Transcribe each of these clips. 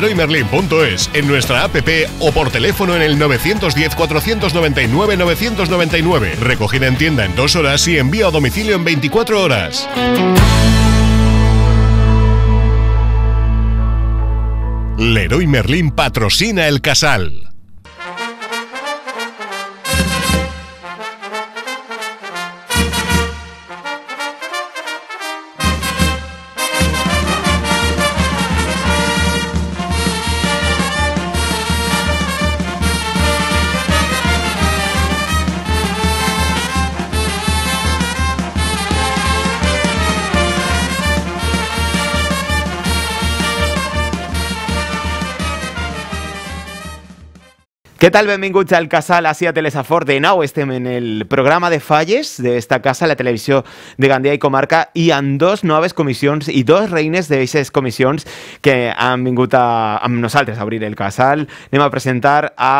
leroymerlin.es, en nuestra app o por teléfono en el 910-499-999. Recogida en tienda en dos horas y envío a domicilio en 24 horas. Leroy Merlin patrocina el casal. Què tal? Benvinguts al Casal Àsia Telesafor. De nou estem en el programa de falles d'esta casa, la televisió de Gandia i Comarca, i amb dos noves comissions i dos reines d'aquestes comissions que han vingut a, amb nosaltres a obrir el Casal. Anem a presentar a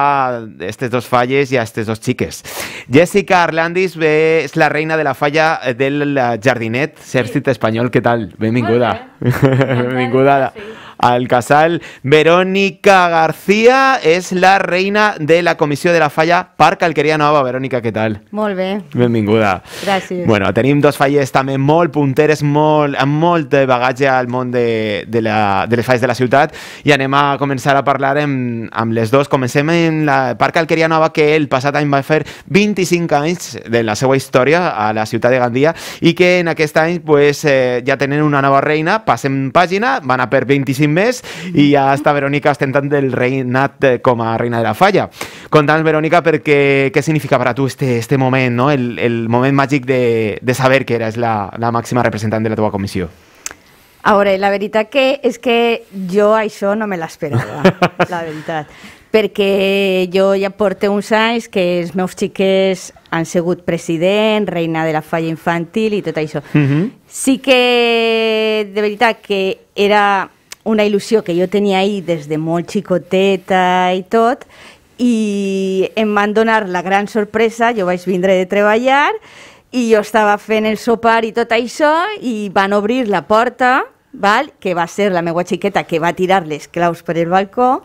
aquestes dos falles i a aquestes dos xiques. Jessica Arlandis ve, és la reina de la falla del jardinet Cèrcit Espanyol. Què tal? Benvinguda. Benvinguda. Sí casal. Verónica García és la reina de la Comissió de la Falla Parc Alqueria Nova. Verónica, què tal? Molt bé. Benvinguda. Gràcies. Bueno, tenim dos falles també molt punteres, molt, amb molt de bagatge al món de, de, la, de les falles de la ciutat i anem a començar a parlar amb, amb les dos. Comencem en la Parc Alqueria Nova que el passat any va fer 25 anys de la seva història a la ciutat de Gandia i que en aquest any pues, eh, ja tenen una nova reina, passem pàgina, van a per 25 tinguin més, i ja està Verònica ostentant el reinat eh, com a reina de la falla. Conta'ns, Verònica, perquè què significa per a tu este, este moment, no? el, el moment màgic de, de saber que eres la, la màxima representant de la teva comissió. A veure, la veritat que és que jo això no me l'esperava, la veritat. Perquè jo ja porto uns anys que els meus xiquets han sigut president, reina de la falla infantil i tot això. Uh mhm. -huh. Sí que, de veritat, que era una il·lusió que jo tenia ahir des de molt xicoteta i tot, i em van donar la gran sorpresa, jo vaig vindre de treballar i jo estava fent el sopar i tot això i van obrir la porta, val? que va ser la meva xiqueta que va tirar les claus per el balcó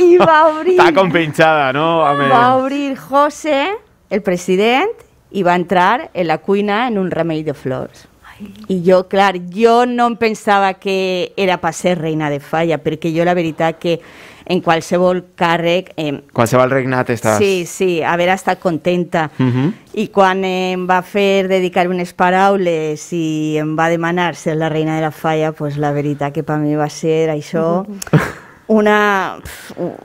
i va obrir... Està com pinchada, no? Amen. Va obrir José, el president, i va entrar en la cuina en un remei de flors. I jo, clar, jo no em pensava que era per ser reina de falla, perquè jo la veritat que en qualsevol càrrec... Eh, qualsevol regnat estàs... Sí, sí, haver estat contenta. Uh mhm. -huh. I quan em va fer dedicar unes paraules i em va demanar ser la reina de la falla, pues la veritat que per mi va ser això... Uh -huh. Una,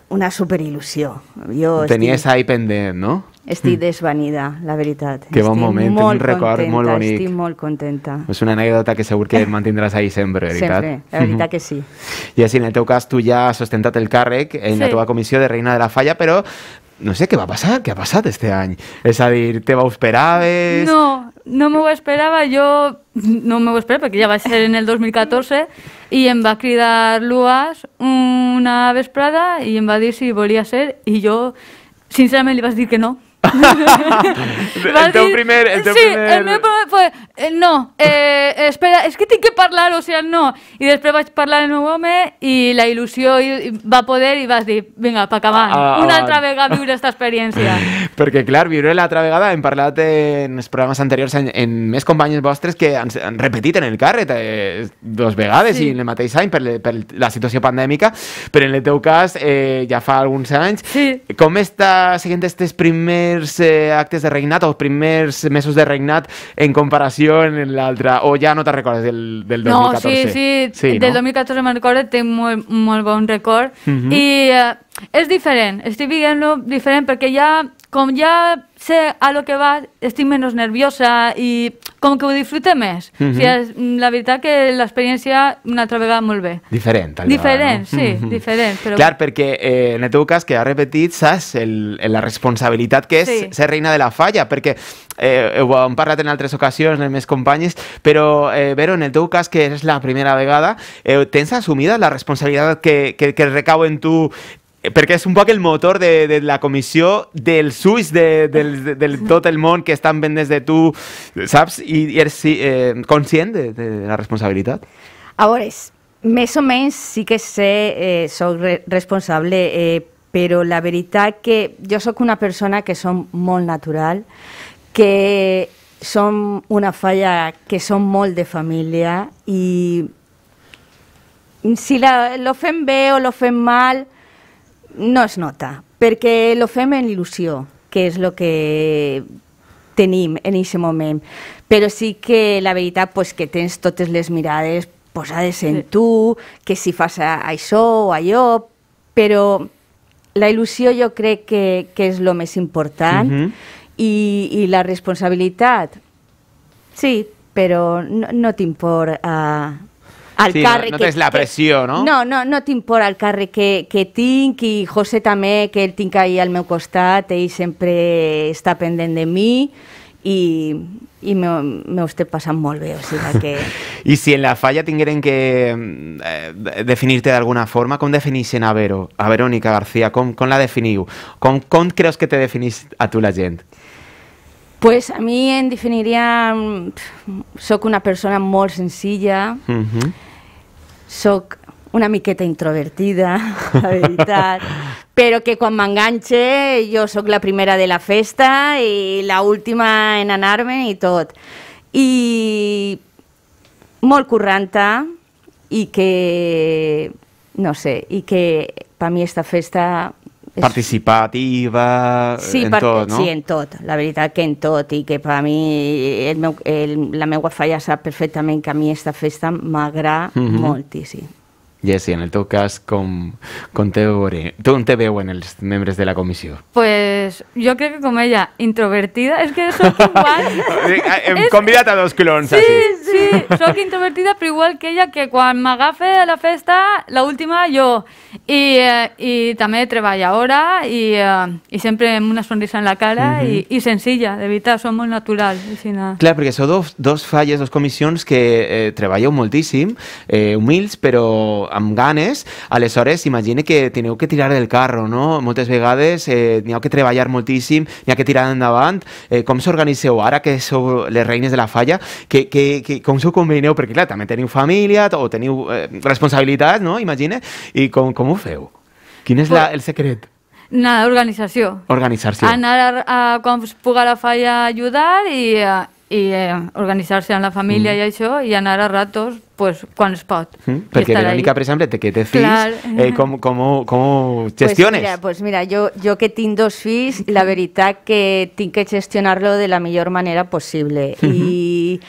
una superil·lusió. Jo Tenies estic... ahí pendent, no? Estic hmm. desvanida, la veritat. Que bon estic moment, molt record contenta, molt bonic. Estic molt contenta. És una anècdota que segur que mantindràs ahí sempre, veritat? Sempre, la veritat que sí. I així, en el teu cas, tu ja has ostentat el càrrec en sí. la teva comissió de Reina de la Falla, però no sé què va passar, què ha passat este any? És a dir, te ho esperaves? No, no m'ho esperava, jo no m'ho esperava perquè ja va ser en el 2014 i em va cridar l'UAS una vesprada i em va dir si volia ser i jo sincerament li vaig dir que no el teu primer... El teu sí, primer... el meu primer fue, eh, no, eh, eh espera, és que tinc que parlar, o sigui, sea, no. I després vaig parlar el un home i la il·lusió i, i va poder i vas dir, vinga, pa acabar, ah, ah, una ah, altra ah. vegada viure aquesta experiència. Perquè, clar, viure l'altra vegada, hem parlat en els programes anteriors en, en més companys vostres que han, han repetit en el càrrec eh, dos vegades sí. i en el mateix any per, le, per la situació pandèmica, però en el teu cas eh, ja fa alguns anys. Sí. Com està seguint aquests primers primers eh, actes de regnat, els primers mesos de regnat en comparació en l'altre? O ja no te'n recordes del, del 2014? No, sí, sí, sí del no? 2014 me'n recordo, tinc molt, molt bon record. Uh mhm. -huh. I eh, és diferent, estic dient-lo diferent perquè ja com ja sé a lo que va, estic menys nerviosa i com que ho disfrute més. Mm -hmm. o mhm. sigui, la veritat que l'experiència una altra vegada molt bé. Diferent. Tal diferent, vegada, no? sí, mm -hmm. diferent. Però... Clar, perquè eh, en el teu cas que ha repetit, saps el, la responsabilitat que és sí. ser reina de la falla, perquè eh, ho hem parlat en altres ocasions, en més companyes, però, eh, Vero, en el teu cas, que és la primera vegada, eh, tens assumida la responsabilitat que, que, que recau en tu Eh, perquè és un poc el motor de, de la comissió del ulls de, de, de, de tot el món que estan ben des de tu, saps? I, i eres eh, conscient de, de la responsabilitat? A veure, més o menys sí que sé, eh, soc re responsable, eh, però la veritat que jo sóc una persona que som molt natural, que som una falla que som molt de família i si la, lo fem bé o lo fem mal, no es nota, perquè lo fem en il·lusió, que és el que tenim en aquest moment. Però sí que la veritat pues, que tens totes les mirades posades en tu, que si fas això o allò, però la il·lusió jo crec que, que és el més important uh mhm. -huh. i, i la responsabilitat, sí, però no, no t'importa... Uh, al sí, carrer... No, no tens que, la pressió, no? No, no, no tinc por al carrer que, que tinc i José també, que el tinc ahir al meu costat, ell sempre està pendent de mi i, i m'ho estic passant molt bé, o sigui que... I si en la falla tingueren que eh, definir-te d'alguna forma, com definixen a Vero, a Verónica García, com, com la definiu? Com, com creus que te definís a tu la gent? Pues a mi em definiria... Soc una persona molt senzilla, uh mhm. -huh soc una miqueta introvertida, la veritat, però que quan m'enganxe jo sóc la primera de la festa i la última en anar-me i tot. I molt curranta i que, no sé, i que per mi aquesta festa Participativa, sí, en tot, no? Sí, en tot, la veritat que en tot, i que per a mi el meu, el, la meva falla sap perfectament que a mi aquesta festa m'agrada uh mhm. -huh. moltíssim. Jesse, en el teu cas, com, com, te veure, on te veuen els membres de la comissió? Pues jo crec que com ella, introvertida, és que sóc igual... Hem eh, es... convidat a dos clones, sí, així. Sí, sóc introvertida, però igual que ella, que quan m'agafe a la festa, la última jo. I, eh, i també treballa ara i, eh, i sempre amb una sonrisa en la cara uh -huh. i, mhm. i senzilla, de veritat, som molt natural. no... Clar, perquè sou dos, dos falles, dos comissions que eh, treballeu moltíssim, eh, humils, però amb ganes, aleshores imagina que teniu que tirar del carro, no? Moltes vegades eh, n'hi ha que treballar moltíssim, n'hi ha que tirar endavant. Eh, com s'organiseu ara que sou les reines de la falla? Que, que, que, com s'ho combineu? Perquè clar, també teniu família o teniu eh, responsabilitats, no? Imagina. I com, com ho feu? Quin és la, el secret? Nada, organització. Organització. Anar a, a quan puga la falla ajudar i, a, eh, i eh, organitzar-se amb la família mm. i això i anar a ratos pues, quan es pot. Mm. Perquè Verónica, per exemple, que té fills, Clar. eh, com, com, com ho gestiones? Pues mira, pues mira jo, jo que tinc dos fills, la veritat que tinc que gestionar-lo de la millor manera possible. Mm -hmm. I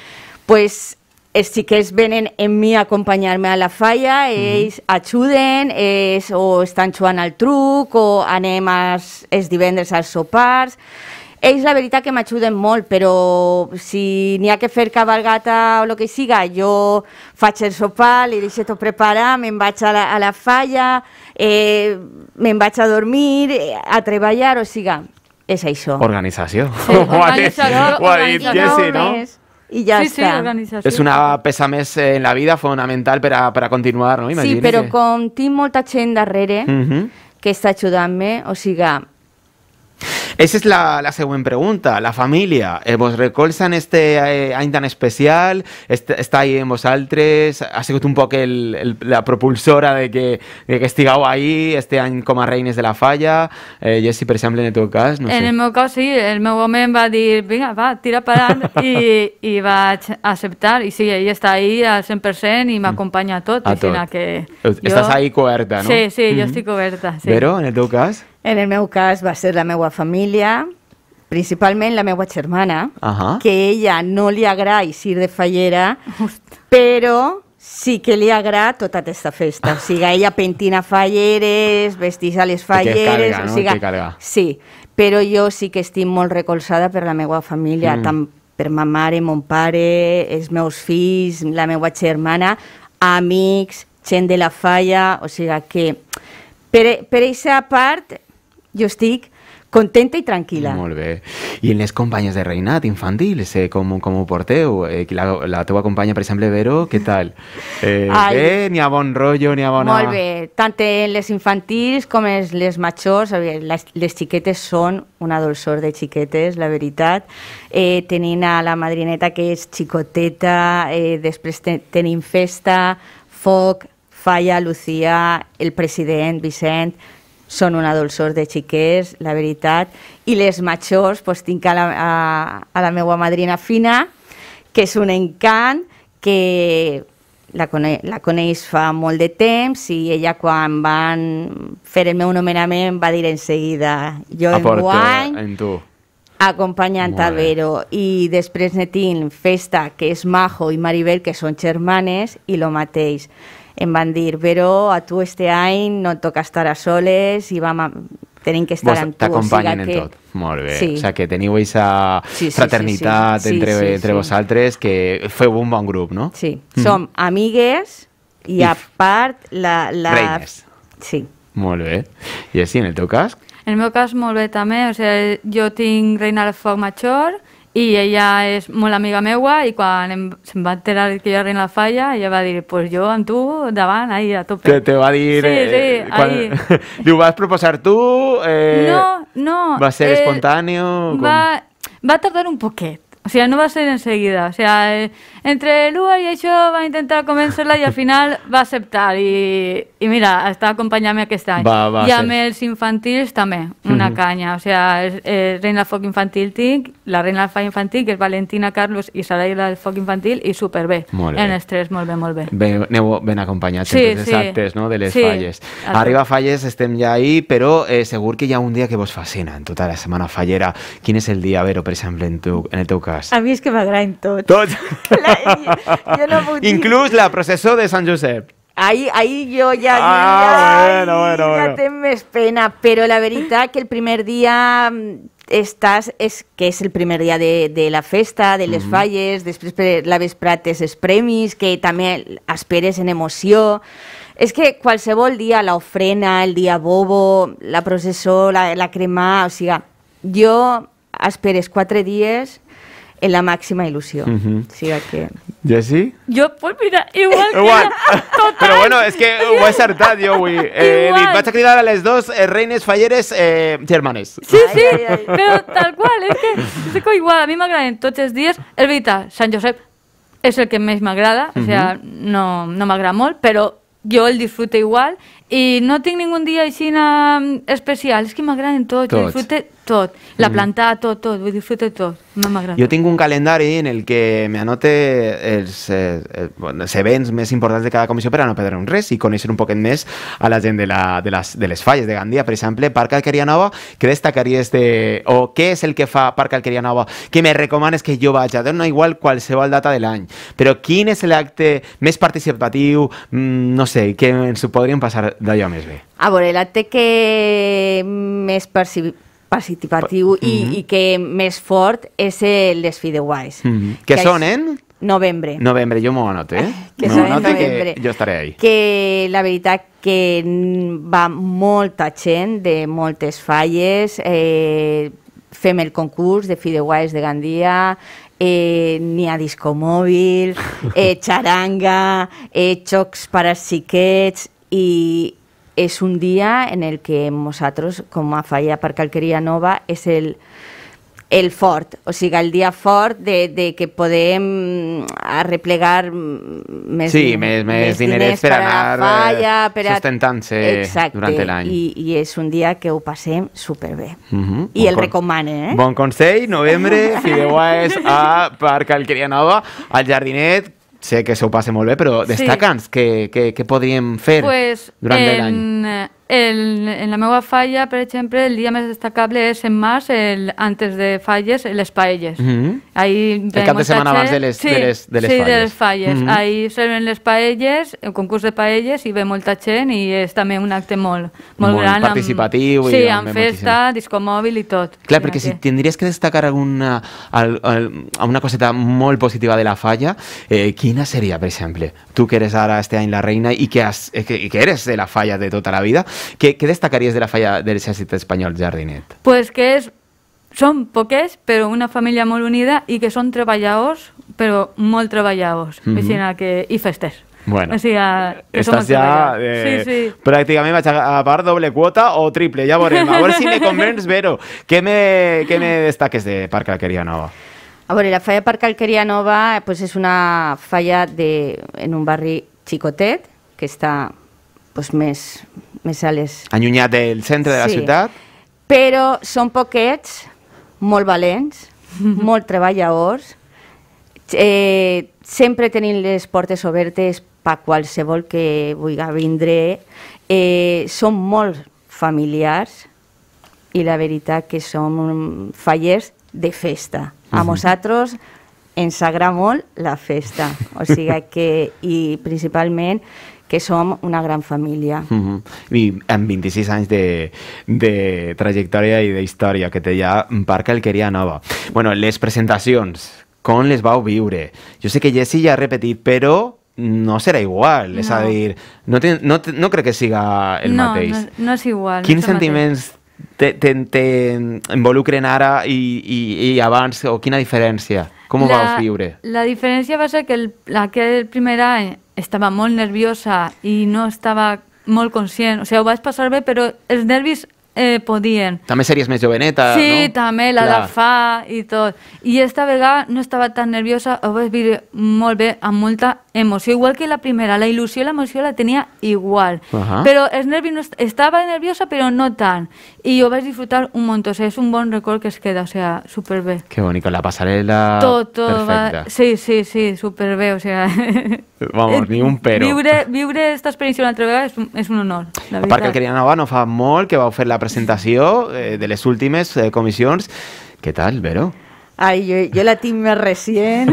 pues els xiquets venen en mi a acompanyar-me a la falla, ells mm -hmm. ajuden, ells o estan jugant al truc, o anem als, els divendres als sopars, ells la veritat que m'ajuden molt, però si n'hi ha que fer cabalgata o el que siga, jo faig el sopar, li deixo tot preparat, me'n vaig a la, a la falla, eh, me'n vaig a dormir, a treballar, o siga, és això. Organització. Sí, organització, ho ha dit no? I ja sí, està. Sí, és una peça més eh, en la vida fonamental per a, per a continuar, no? Imagina't. Sí, però com tinc molta gent darrere uh -huh. que està ajudant-me, o siga, Esa és la, la següent pregunta. La família, eh, vos recolza este eh, any tan especial? Est està ahí en vosaltres? Ha sigut un poc el, el, la propulsora de que, de que estigueu ahí este any com a reines de la falla? Eh, Jessy, per exemple, en el teu cas? No sé. en el meu cas, sí. El meu home em va dir, vinga, va, tira per davant i, i vaig acceptar. I sí, ell està ahí al 100% i mm. m'acompanya a tot. A tot. Que jo... Estàs ahí coberta, no? Sí, sí, jo mm -hmm. estic coberta. Sí. Vero, en el teu cas? En el meu cas va ser la meva família, principalment la meva germana, uh -huh. que ella no li agrada ir de fallera, però sí que li agrada tota aquesta festa. O sigui, ella pentina falleres, vestís a les falleres... Carga, no? o sigui, Sí, però jo sí que estic molt recolzada per la meva família, mm. tant per ma mare, mon pare, els meus fills, la meva germana, amics, gent de la falla, o sigui que per, per aquesta part jo estic contenta i tranquil·la. Molt bé. I en les companyes de Reinat infantils, eh, com, com ho porteu? Eh, la, la teua companya, per exemple, Vero, què tal? Eh, Ai, bé, n'hi ha bon rotllo, n'hi ha bona... Molt bé. Tant en les infantils com en les majors, les, les xiquetes són una dolçor de xiquetes, la veritat. Eh, tenint a la madrineta que és xicoteta, eh, després ten tenim festa, foc, Falla, Lucía, el president, Vicent són una dolçor de xiquets, la veritat, i les majors, doncs tinc a la, a, a la meva madrina Fina, que és un encant, que la, cone la coneix fa molt de temps i ella quan van fer el meu nomenament va dir enseguida jo en guany en tu. acompanyant a Vero i després ne tinc Festa que és Majo i Maribel que són germanes i lo mateix em van dir, però a tu este any no et toca estar a soles i vam a... tenim que estar Vos amb tu. T'acompanyen o sigui que... en tot. Molt bé. Sí. O sigui, que teniu aquesta sí, sí, fraternitat sí, sí, sí. entre, sí, sí, entre sí. vosaltres, que feu un bon grup, no? Sí. Mm -hmm. Som amigues i, a part la... la... Reines. Sí. Molt bé. I així, en el teu cas? En el meu cas, molt bé també. O sigui, jo tinc Reina de Foc Major, i ella és molt amiga meua i quan em, se'm va enterar que jo era en la falla, ella va dir, pues jo amb tu davant, ahí a tope. Te, te va dir... Sí, eh, sí, eh, quan, ahí. Diu, vas proposar tu? Eh, no, no. Va ser eh, espontáneo? Va, com? va tardar un poquet. O sea, no va ser en seguida. O sea, eh, entre l'Uber i això va intentar convèncer-la i al final va acceptar i, i mira, està acompanyant-me aquest any. Va, va, I amb sí. els infantils també, una uh mhm. -huh. canya, o sigui, sea, el, el Reina del Foc Infantil tinc, la Reina del Foc Infantil, que és Valentina, Carlos i Sarai del Foc Infantil, i superbé, molt bé. en els tres, molt bé, molt bé. bé aneu ben acompanyats sí, entre sí. actes no? de les sí, falles. Arriba Falles, estem ja ahí, però eh, segur que hi ha un dia que vos fascina en tota la setmana fallera. Quin és el dia, Vero, per exemple, en, tu, en el teu cas? A mi és que m'agraden tots. Tots? Clar, ...incluso la procesó de San Josep. Ahí, ahí yo ya... Ah, ya, bueno, bueno, pena, pero la verdad que el primer día mm, estás, es que es el primer día de, la festa, de les falles, la vesprates, es premis, que también Asperes en emoción... ...es que el día... la ofrena, el día bobo, la procesó, la, la crema, o sea, yo... Asperes cuatro días en la máxima ilusión. Uh -huh. sí, que... Yo, pues mira, igual. Que Pero bueno, es que uh, voy a acertar yo, güey. Eh, vas a criar a las dos eh, reines falleres eh, germanes. Sí, sí, pero tal cual, es que es igual, a mí me agradan entonces días, el San Josep, es el que más me agrada, o sea, no, no me agrada mucho... pero yo el disfruto igual i no tinc ningun dia així mm, especial, és que m'agraden tots, tots. disfrute tot, la mm. planta, tot, tot, vull disfrute tot, no m'agrada. Jo tinc un calendari en el que me anote els, eh, eh els events més importants de cada comissió per a no perdre un res i conèixer un poquet més a la gent de, la, de, les, de les falles de Gandia. Per exemple, Parc Alqueria Nova, què destacaries de... o què és el que fa Parc Alqueria Nova Què me recomanes que jo vaig a donar igual qualsevol data de l'any, però quin és l'acte més participatiu, mm, no sé, que ens ho podríem passar d'allò més bé. A veure, la té que més participatiu i, mm -hmm. i que més fort és el dels Fideuais. Mm -hmm. Que, que són en? Novembre. Novembre, jo m'ho anoto, eh? Ah, que m'ho anoto que jo estaré ahí. Que la veritat que va molta gent de moltes falles, eh, fem el concurs de Fideuais de Gandia, eh, n'hi ha discomòbil, eh, xaranga, eh, xocs per als xiquets, y es un día en el que nosaltres, com a Falla per Calqueria Nova, és el, el fort, o sigui, el dia fort de, de que podem arreplegar més, sí, més, més, més diners per, anar a la falla, eh, per sustentant-se durant l'any. I, I és un dia que ho passem superbé. Uh mhm, -huh. I bon el recomane, eh? Bon consell, novembre, fideuàs a Parc Alqueria Nova, al jardinet, sé que se ho passa molt bé, però destaca'ns sí. què, què, què podríem fer pues, durant l'any. Eh, el, en la meva falla, per exemple, el dia més destacable és en març, el, antes de falles, les paelles. Mm -hmm. Ahir el cap de setmana abans de les, sí, de les, de les sí, falles. de les falles. Mm -hmm. Ahir serven les paelles, el concurs de paelles, i ve molta gent i és també un acte molt, molt, molt gran. participatiu. Amb, i sí, amb, amb festa, disco mòbil i tot. Clar, perquè si tindries que destacar alguna, al, al, alguna coseta molt positiva de la falla, eh, quina seria, per exemple? Tu que eres ara este any la reina i que, has, eh, que, i que eres de la falla de tota la vida, ¿Qué, qué destacarías de la falla del ejército español, Jardinet? Pues que es són poques, però una família molt unida i que són treballadors, però molt treballadors, mm -hmm. que, i festers. Bueno, o sea, estás ya eh, sí, sí. pràcticament vaig a pagar doble quota o triple, ja veurem. A veure si me convences, Vero. Què me, ¿Qué me destaques de Parque Alquería Nova? A veure, la falla Parque Alquería Nova pues, és una falla de, en un barri xicotet que està pues, més me sales. Allunyat del centre de la sí. ciutat. Però són poquets, molt valents, molt treballadors, eh, sempre tenint les portes obertes per qualsevol que vulgui vindre. Eh, són molt familiars i la veritat que som fallers de festa. A nosaltres mhm. ens agrada molt la festa, o sigui que, i principalment que som una gran família. Mm -hmm. I amb 26 anys de, de trajectòria i d'història que té ja Parc Alqueria Nova. Bueno, les presentacions, com les vau viure? Jo sé que Jessy ja ha repetit, però no serà igual, no. és a dir, no, ten, no, no crec que siga el no, mateix. No, no és igual. Quins no sentiments t'involucren ara i, i, i abans, o quina diferència? Com ho la, vas viure? La diferència va ser que el, aquest primer any Estaba muy nerviosa y no estaba muy consciente. O sea, vas a pasar pero pero los nervis eh, podían también serías series más joveneta, sí, no? la de fa y y Y esta Vega no estaba tan nerviosa, vas a vivir bien, a emoción, igual que la primera, la ilusión, la emoción la tenía igual, pero estaba nerviosa pero no tan, y yo vais a disfrutar un montón, o sea, es un buen récord que se queda, o sea, súper B. Qué bonito, la pasarela todo, todo sí, sí, sí, súper B. o sea... Vamos, ni un pero. Vibre esta experiencia una otra vez es un, un honor, la que el va a fa que a ofrecer la presentación eh, de las últimas eh, comisiones. ¿Qué tal, Vero? Ay, yo la tinc recién.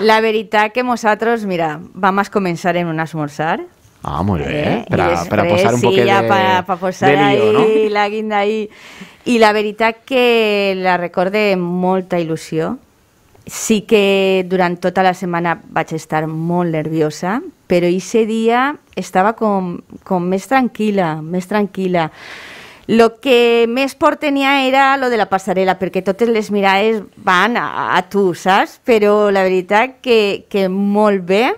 La veritat que nosotros mira, vamos a comenzar en un esmorzar, Ah, muy eh, bien. Para, posar un poquito de, lío, ahí, la guinda ahí. Y la veritat que la recordé molta ilusión Sí que durante toda la va a estar muy nerviosa, pero ese día estaba con mes tranquila, mes tranquila. Lo que més por tenia era lo de la passarel·la, perquè totes les mirades van a, a tu, saps? Però la veritat que, que molt bé,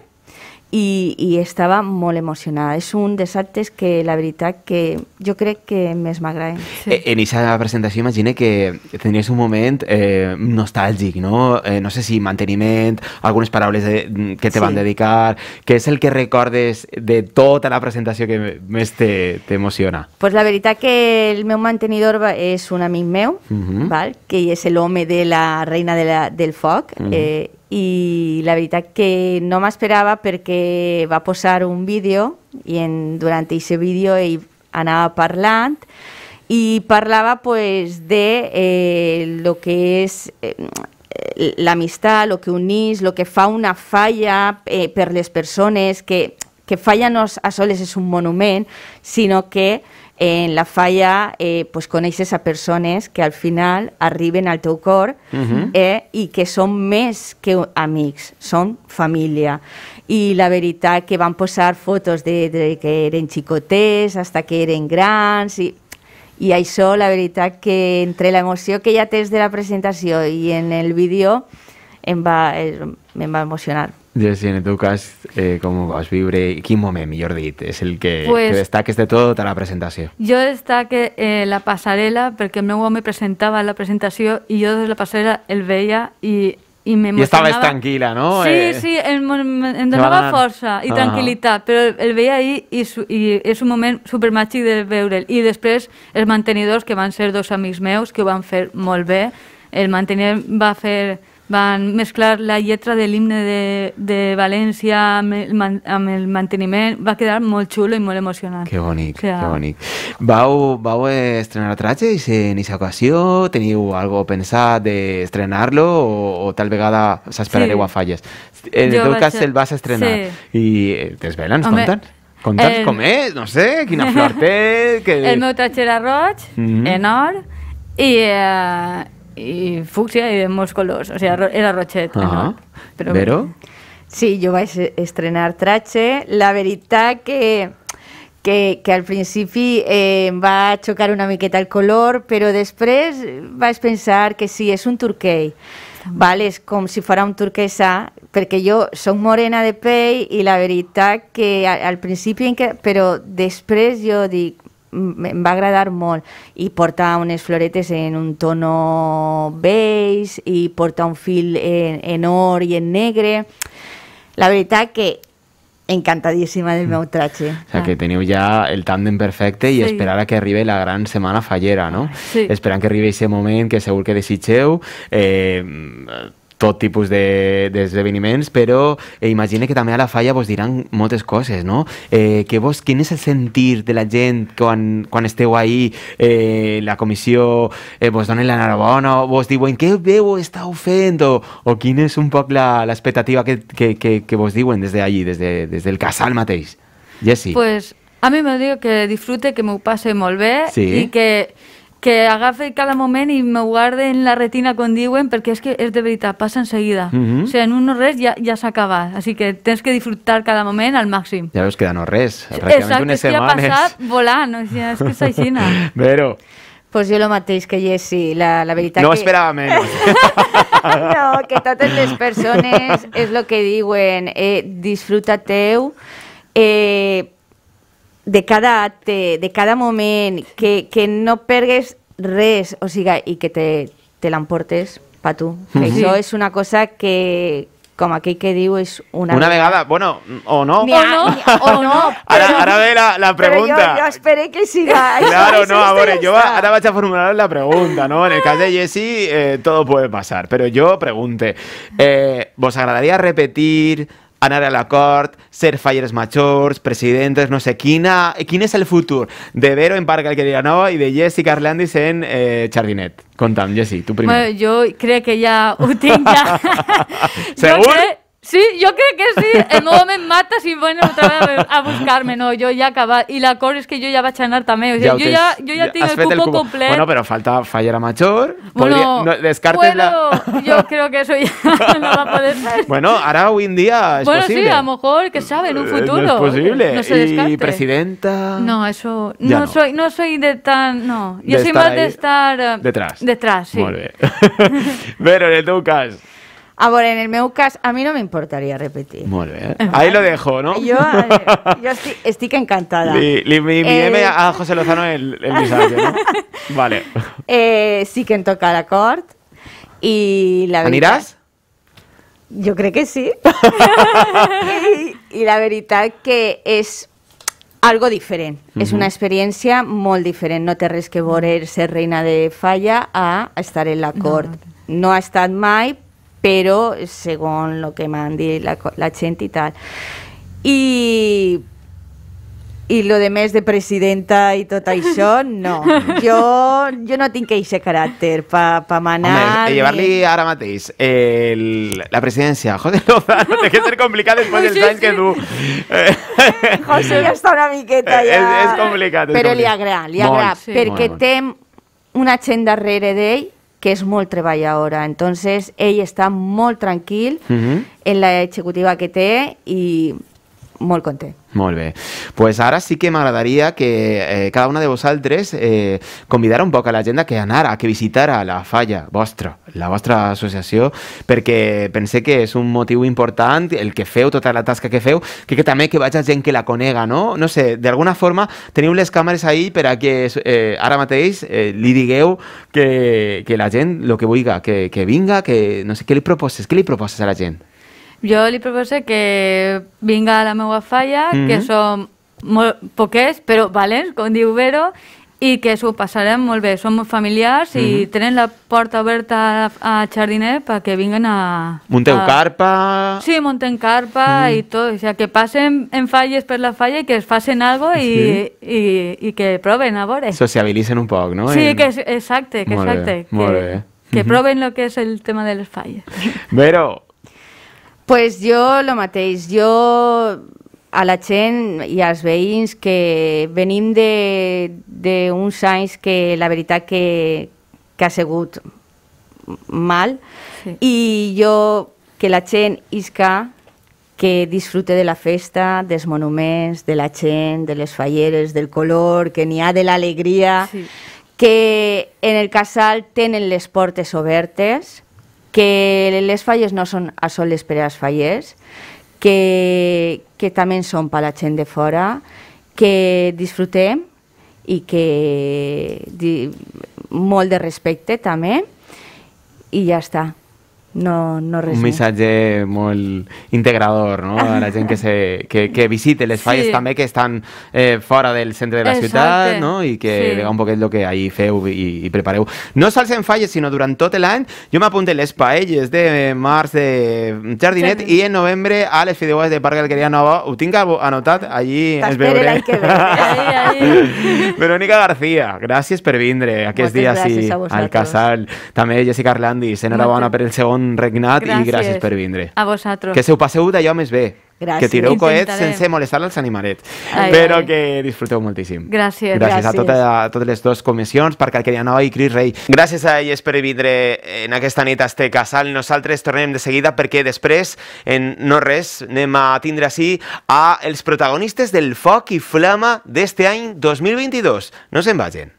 i, i estava molt emocionada. És un dels actes que la veritat que jo crec que més m'agrada. Sí. Eh, en aquesta presentació imagine que tenies un moment eh, nostàlgic, no? Eh, no sé si manteniment, algunes paraules de, que te sí. van dedicar, què és el que recordes de tota la presentació que més t'emociona? Te, pues la veritat que el meu mantenidor és un amic meu, uh mhm. -huh. val? que és l'home de la reina de la, del foc, uh mhm. -huh. eh, i la veritat que no m'esperava perquè va posar un vídeo i en, durant aquest vídeo ell anava parlant i parlava pues, de eh, lo que és eh, l'amistat, el que unís, el que fa una falla eh, per les persones, que, que falla no a soles és un monument, sinó que en la falla eh, pues coneixes a persones que al final arriben al teu cor uh -huh. eh, i que són més que amics, són família. I la veritat que van posar fotos de, de que eren xicotets, hasta que eren grans... I, i això, la veritat, que entre l'emoció que ja tens de la presentació i en el vídeo em va, em va emocionar. Jessy, en tu cas, eh, com ho vas viure i quin moment, millor dit, és el que, pues, que destaques de tota la presentació? Jo destaque eh, la passarel·la perquè el meu home presentava la presentació i jo des de la passarel·la el veia i i m'emocionava. I estaves tranquil·la, no? Sí, eh... sí, em, em donava anar... força i ah. tranquil·litat, uh -huh. però el veia ahir i, i és un moment supermàgic de veure'l. I després els mantenidors, que van ser dos amics meus, que ho van fer molt bé, el mantenidor va fer van mesclar la lletra de l'himne de, de València amb el, man, amb el manteniment, va quedar molt xulo i molt emocionant. Que bonic, o sea... que bonic. Vau, vau estrenar i en aquesta ocasió? Teniu algo pensat d'estrenar-lo o, o tal vegada s'esperareu sí. a falles? En el teu cas ser... el vas estrenar sí. i eh, desvela'ns, ens Home, compten? Conta'ns el... com és, no sé, quina flor té... Que... El meu traje era roig, mm -hmm. en or, i, eh, i fúcsia i de molts colors. O sigui, era roxet. Uh -huh. no? Però... Vero? Sí, jo vaig estrenar Trache. La veritat que que, que al principi eh, em va xocar una miqueta el color, però després vaig pensar que sí, és un turquei. Val? És com si fos un turquesa, perquè jo sóc morena de pell i la veritat que al, al principi, però després jo dic, em va agradar molt i porta unes floretes en un tono beige i porta un fil en, en or i en negre la veritat que encantadíssima del meu tratge. O sigui, que teniu ja el tàndem perfecte i sí. esperar a que arribi la gran setmana fallera, no? Sí. Esperant que arribi aquest moment que segur que desitgeu. Eh, tot tipus d'esdeveniments, de, però eh, imagina que també a la falla vos diran moltes coses, no? Eh, que vos, quin és el sentir de la gent quan, quan esteu ahí, eh, la comissió eh, vos donen l'enhorabona, vos diuen què veu estàu fent, o, o quina és un poc l'expectativa que, que, que, que vos diuen des d'allí, des, de, des del casal mateix? Jessi. Pues a mi me diu que disfrute, que m'ho passe molt bé sí. i que que agafe cada moment i me guarde en la retina, com diuen, perquè és que és de veritat, passa enseguida. Uh mhm. -huh. O sigui, en un no res ja, ja s'ha acabat. Així que tens que disfrutar cada moment al màxim. Ja veus que de no res, pràcticament Exacte, unes setmanes. Exacte, és que ha passat volant, o sigui, és que és així. Vero, pues jo el mateix que Jessi, la, la veritat no que... No esperava menys. no, que totes les persones, és el que diuen, eh, disfruta teu, eh, de cada acte, de cada momento, que, no pergues res, o siga y que te, te l'emportes pa tu. Eso es una cosa que, como aquí que digo, es una... Una vegada, bueno, o no. o no. Ahora ve la, pregunta. yo esperé que siga... Claro, no, amores, yo ahora a formular la pregunta, no? En el caso de Jessy eh, todo puede pasar, pero yo pregunte, eh, vos agradaría repetir anar a la cort, ser fallers majors, presidentes, no sé, quina, quin és el futur de Vero en Parc Alqueria Nova i de Jessica Arlandis en eh, Jardinet? Conta'm, Jessi, tu primer. Bueno, jo crec que ja ho tinc ja. Segur? Crec... Sí, yo creo que sí. El modo me mata si viene otra vez a, buscarme. No, yo ya acaba. Y la core es que yo ya va a chanar también. O sea, yo, ya tengo el cupo, completo. Bueno, pero falta fallar a mayor. Bueno, no, yo creo que eso ya no va a poder ser. Bueno, ahora hoy en día es bueno, posible. Bueno, sí, a lo mejor, que sabe, en un futuro. Eh, no es posible. No se Y presidenta... No, eso... No, Soy, no soy de tan... No, yo soy más de estar... Eh, detrás. Detrás, sí. Pero en el ver, ah, en el meucas cas, a mí no me importaría repetir. Muy bien. Ahí lo dejo, ¿no? Yo, estoy, encantada. Y mi, eh, a José Lozano el, mensaje, ¿no? Vale. Eh, sí que en em toca la cort y la veritat... yo creo que sí. Y la verdad que es algo diferente. Es una experiencia muy diferente. No te res que volver ser reina de falla a estar en la cort. No, ha estado mai, pero según lo que dit la, la gente y tal. I i lo de més de presidenta i tot això, no. Jo, jo no tinc aquest caràcter pa, pa manar... Home, eh, llevar-li ara mateix eh, el, la presidència joder, no Lozano té que ser complicat després dels anys que du. José ja està una miqueta eh, ja... És, és complicat. És Però complicat. li agrada, li agrada, sí. perquè molt, té una gent darrere d'ell que és molt treballadora. Entonces, ell està molt tranquil uh mhm. -huh. en la executiva que té i molt content. Molt bé. Doncs pues ara sí que m'agradaria que eh, cada una de vosaltres eh, convidara un poc a la gent que anara, que visitara la falla vostra, la vostra associació, perquè pensé que és un motiu important el que feu, tota la tasca que feu, que, que també que vaja gent que la conega, no? No sé, d'alguna forma teniu les càmeres ahí per a que eh, ara mateix eh, li digueu que, que la gent, el que vulgui, que, que vinga, que no sé, què li proposes, què li proposes a la gent? Yo li propose que vinga a la nueva falla, que son poqués, pero valen con com y que su passarem molt bé. Som molt familiars mm la puerta abierta a, Chardinet para que vengan a... Monteu carpa... Sí, montencarpa carpa y todo. O sea, que pasen en falles per la falla y que es algo y que proven a Sociabilicen un poco, no? Sí, que exacte, que exacte. que, lo que es el tema de les falles. Vero, pues jo lo mateix, jo a la gent i als veïns que venim d'uns anys que la veritat que, que ha sigut mal sí. i jo que la gent isca que disfrute de la festa, dels monuments, de la gent, de les falleres, del color, que n'hi ha de l'alegria, sí. que en el casal tenen les portes obertes, que les falles no són a sol les peres fallers, que, que també són per la gent de fora, que disfrutem i que di, molt de respecte també i ja està no, no res Un missatge més. molt integrador no? a la gent que, se, que, que visite les falles sí. també que estan eh, fora del centre de la Exacte. ciutat no? i que sí. vega un poquet el que ahir feu i, i prepareu. No sols en falles, sinó durant tot l'any. Jo m'apunte les paelles de març de Jardinet sí. i en novembre a les fideues de Parc Alqueria Nova. Ho tinc anotat, allí ens veurem. Que ve. Verónica García, gràcies per vindre aquests Moltes dies sí, al casal. També Jessica Arlandis, enhorabona per el segon bon regnat gràcies. i gràcies per vindre. A vosaltres. Que se ho passeu d'allò més bé. Gràcies. Que tireu coets sense molestar els animalets. Ai, però ai. que disfruteu moltíssim. Gràcies. Gràcies, gràcies. A, tota, a totes les dues comissions, per Calqueria Nova i Cris Rey. Gràcies a elles per vindre en aquesta nit a este casal. Nosaltres tornem de seguida perquè després, en no res, anem a tindre així a els protagonistes del foc i flama d'este any 2022. No se'n vagin.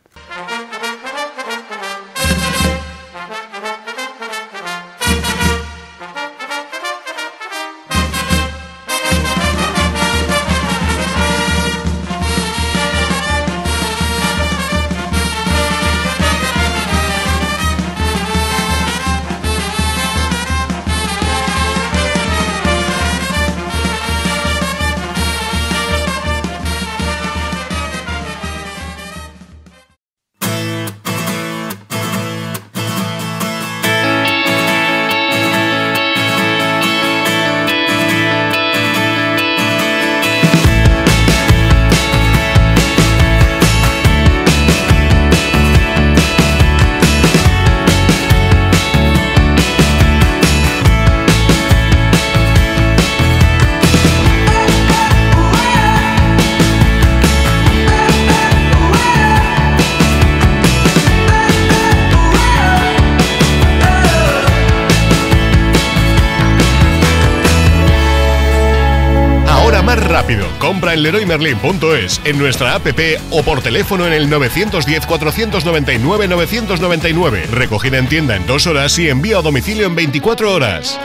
Leroy leroymerlin.es, en nuestra app o por teléfono en el 910-499-999. Recogida en tienda en dos horas y envío a domicilio en 24 horas.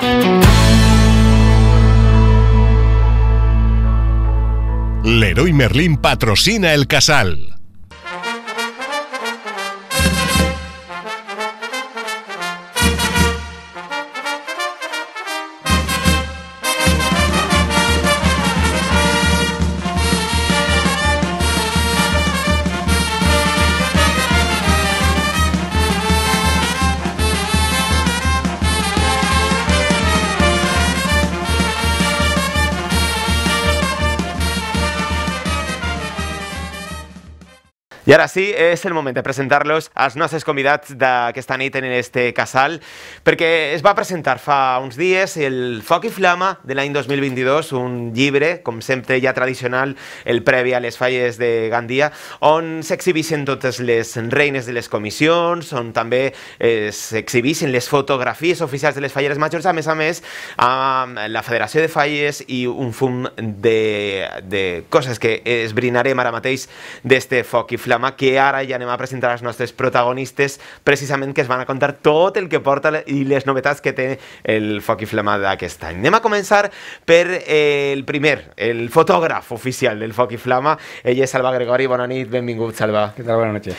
Leroy Merlin patrocina el casal. I ara sí, és el moment de presentar-los als nostres convidats d'aquesta nit en este casal, perquè es va presentar fa uns dies el Foc i Flama de l'any 2022, un llibre, com sempre ja tradicional, el previ a les falles de Gandia, on s'exhibixen totes les reines de les comissions, on també eh, s'exhibixen les fotografies oficials de les falleres majors, a més a més, amb la Federació de Falles i un fum de, de coses que esbrinarem ara mateix d'este Foc i Flama programa que ara ja anem a presentar als nostres protagonistes, precisament que es van a contar tot el que porta i les novetats que té el Foc i Flama d'aquest any. Anem a començar per eh, el primer, el fotògraf oficial del Foc i Flama. Ell és Salva Gregori. Bona nit, benvingut, Salva. Què tal? Bona nit.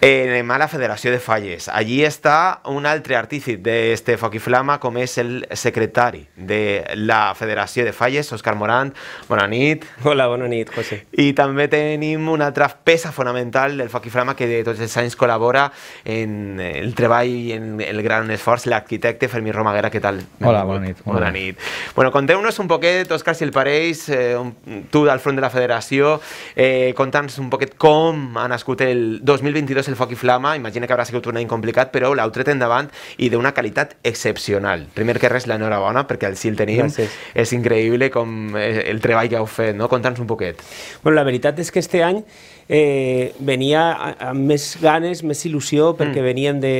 en el la Federación de Falles. Allí está un altre de este Foquiflama, como es el secretari de la Federación de Falles, Oscar Morant. Bona nit. Hola, bona José. y también tenemos una otra peça fundamental del Foquiflama que de todos los anys colabora en el treball y en el gran el l'arquitecte Fermín Romaguera. ¿Qué tal? Hola, bona nit. Bueno, conteu-nos un poquet, Òscar, si el pareix, tú eh, tu front de la Federación eh, un poquet com ha nascut el 2022 és el Foc i Flama, imagina que haurà sigut un any complicat, però l'heu tret endavant i d'una qualitat excepcional. Primer que res, l'enhorabona, perquè el sí el tenim. Gràcies. És increïble com eh, el treball que heu fet, no? Conta'ns un poquet. Bueno, la veritat és que este any eh, venia amb més ganes, més il·lusió, perquè mm. veníem de,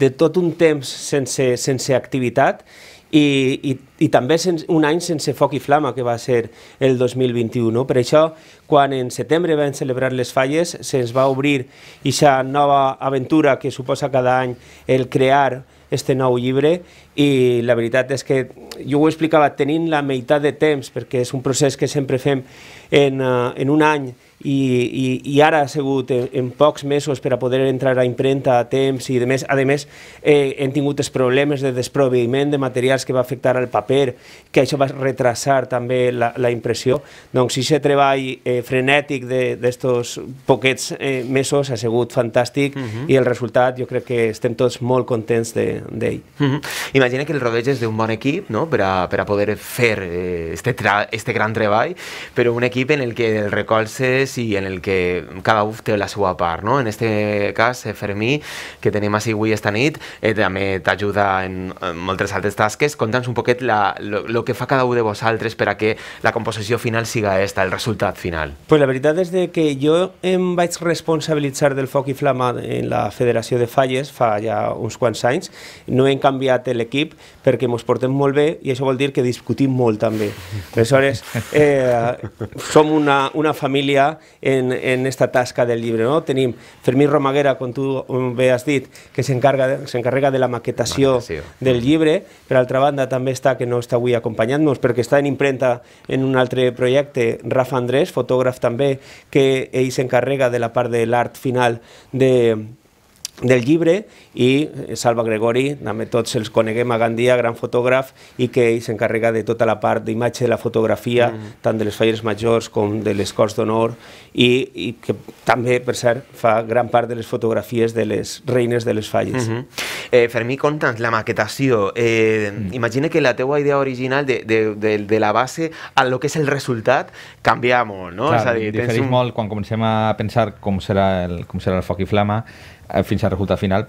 de tot un temps sense, sense activitat, i, i, i també sense, un any sense foc i flama que va ser el 2021. No? Per això, quan en setembre vam celebrar les falles, se'ns va obrir aquesta nova aventura que suposa cada any el crear este nou llibre i la veritat és que jo ho explicava tenint la meitat de temps perquè és un procés que sempre fem en, eh, en un any i, i, i ara ha sigut en, en pocs mesos per a poder entrar a impremta a temps i de més. A més, eh, hem tingut els problemes de desproveïment de materials que va afectar al paper, que això va retrasar també la, la impressió. Doncs aquest treball eh, frenètic d'estos de, poquets eh, mesos ha sigut fantàstic uh mhm. -huh. i el resultat jo crec que estem tots molt contents d'ell. De, uh -huh. Imagina que el és d'un bon equip no? per, a, per a poder fer eh, este, este gran treball, però un equip en el que el recolzes diferents i en el que cada un té la seva part. No? En aquest cas, eh, Fermí, que tenim així avui esta nit, eh, també t'ajuda en, en moltes altres tasques. Conta'ns un poquet el que fa cada un de vosaltres per a que la composició final siga esta, el resultat final. Pues la veritat és de que jo em vaig responsabilitzar del foc i flama en la Federació de Falles fa ja uns quants anys. No hem canviat l'equip, perquè ens portem molt bé i això vol dir que discutim molt també. Aleshores, eh, som una, una família en, en esta tasca del llibre. No? Tenim Fermí Romaguera, com tu bé has dit, que s'encarrega de la maquetació, maquetació del llibre. Per altra banda, també està, que no està avui acompanyant-nos, perquè està en imprenta en un altre projecte, Rafa Andrés, fotògraf també, que ell s'encarrega de la part de l'art final de, del llibre i eh, Salva Gregori, també tots els coneguem a Gandia, gran fotògraf, i que ell s'encarrega de tota la part d'imatge de la fotografia, mm. tant de les falles majors com de les corts d'honor, i, i que també, per cert, fa gran part de les fotografies de les reines de les falles. Mm -hmm. eh, Fermí, conta'ns la maquetació. Eh, mm. Imagina que la teua idea original de, de, de, de la base a lo que és el resultat canvia molt, no? Clar, és a dir, difereix un... molt quan comencem a pensar com serà el, com serà el foc i flama, Eh, fins al resultat final,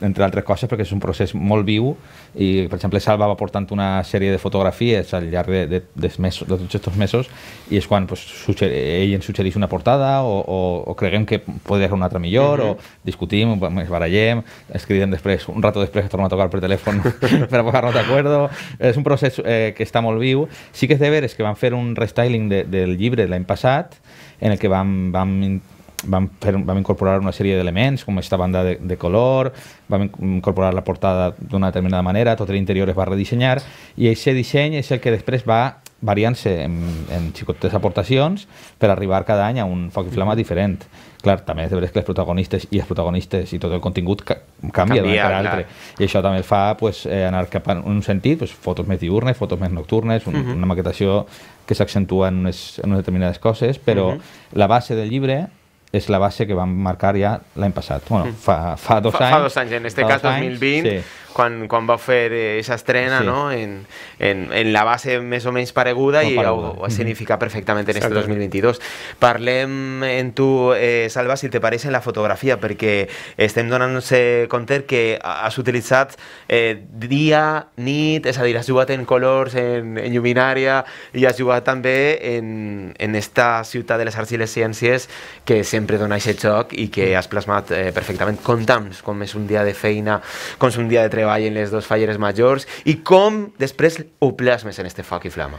entre altres coses perquè és un procés molt viu i, per exemple, Salva va portant una sèrie de fotografies al llarg de, de, de, mesos, de tots aquests mesos i és quan pues, suger, ell ens suggereix una portada o, o, o creguem que podria ser una altra millor mm -hmm. o mhm. discutim, ens barallem, escrivim després, un rato després torna a tocar per telèfon per a posar-nos d'acord. És un procés eh, que està molt viu. Sí que és de veres que van fer un restyling de, del llibre l'any passat en el que vam, vam vam, fer, vam incorporar una sèrie d'elements, com aquesta banda de, de color, vam incorporar la portada d'una determinada manera, tot l'interior es va redissenyar, i aquest disseny és el que després va variant-se en, en xicotes aportacions per arribar cada any a un foc i flama diferent. Clar, també és de que els protagonistes i els protagonistes i tot el contingut ca canvia, canvia d'un per l'altre. I això també el fa pues, eh, anar cap a un sentit, pues, fotos més diurnes, fotos més nocturnes, un, uh -huh. una maquetació que s'accentua en, unes, en unes determinades coses, però uh -huh. la base del llibre és la base que vam marcar ja l'any passat, bueno, mm. fa, fa dos fa, anys. Fa dos anys, en este cas 2020, sí quan, quan va fer aquesta eh, estrena sí. no? en, en, en la base més o menys pareguda no i pareguda. ho, ho escenifica perfectament en aquest este 2022. Parlem en tu, eh, Salva, si te pareix en la fotografia, perquè estem donant-nos compte que has utilitzat eh, dia, nit, és a dir, has jugat en colors, en, en lluminària, i has jugat també en, en esta ciutat de les arts i les ciències que sempre dona aquest joc i que mm. has plasmat eh, perfectament. Conta'ns com és un dia de feina, com és un dia de treball en les dos falleres mayores y con después o plasmes en este foc Flama?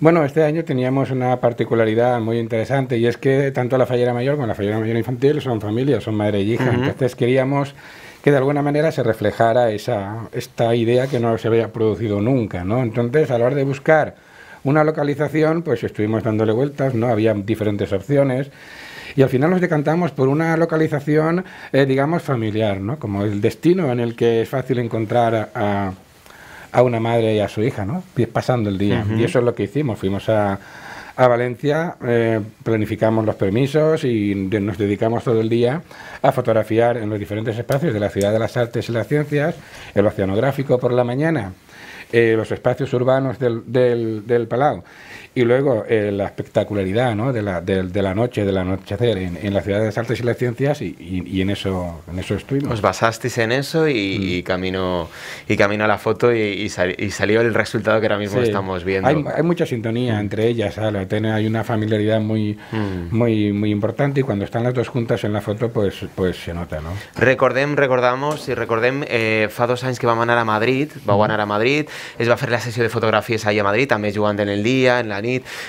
Bueno, este año teníamos una particularidad muy interesante y es que tanto la fallera mayor como la fallera mayor infantil son familias, son madre y e hija. Entonces queríamos que de alguna manera se reflejara esa, esta idea que no se había producido nunca. ¿no? Entonces, a la hora de buscar una localización, pues estuvimos dándole vueltas, ¿no? Había diferentes opciones. Y al final nos decantamos por una localización, eh, digamos, familiar, ¿no? Como el destino en el que es fácil encontrar a, una madre y a su hija, ¿no? Pasando el día. Y eso es lo que hicimos. Fuimos a, a Valencia, eh, planificamos los permisos y nos dedicamos todo el día a fotografiar en los diferentes espacios de la Ciudad de las Artes y las Ciencias, el Oceanográfico por la mañana, eh, los espacios urbanos del, del Palau y luego eh, la espectacularidad ¿no? de, la, de, de, la noche, de anochecer en, en, la ciudad de las artes y las ciencias y, y, en, eso, en eso estuvimos. Os basasteis en eso y, mm. camino, y camino a la foto y, salió el resultado que ahora mismo estamos viendo. Hay, mucha sintonía mm. entre ellas, hay una familiaridad muy, mm. muy, muy importante y cuando están las dos juntas en la foto pues, pues se nota. ¿no? Recordemos recordamos y recordemos, eh, fa dos va que a a Madrid, va a ganar a Madrid, es va a hacer la sesión de fotografías ahí a Madrid, también jugando en el día, en la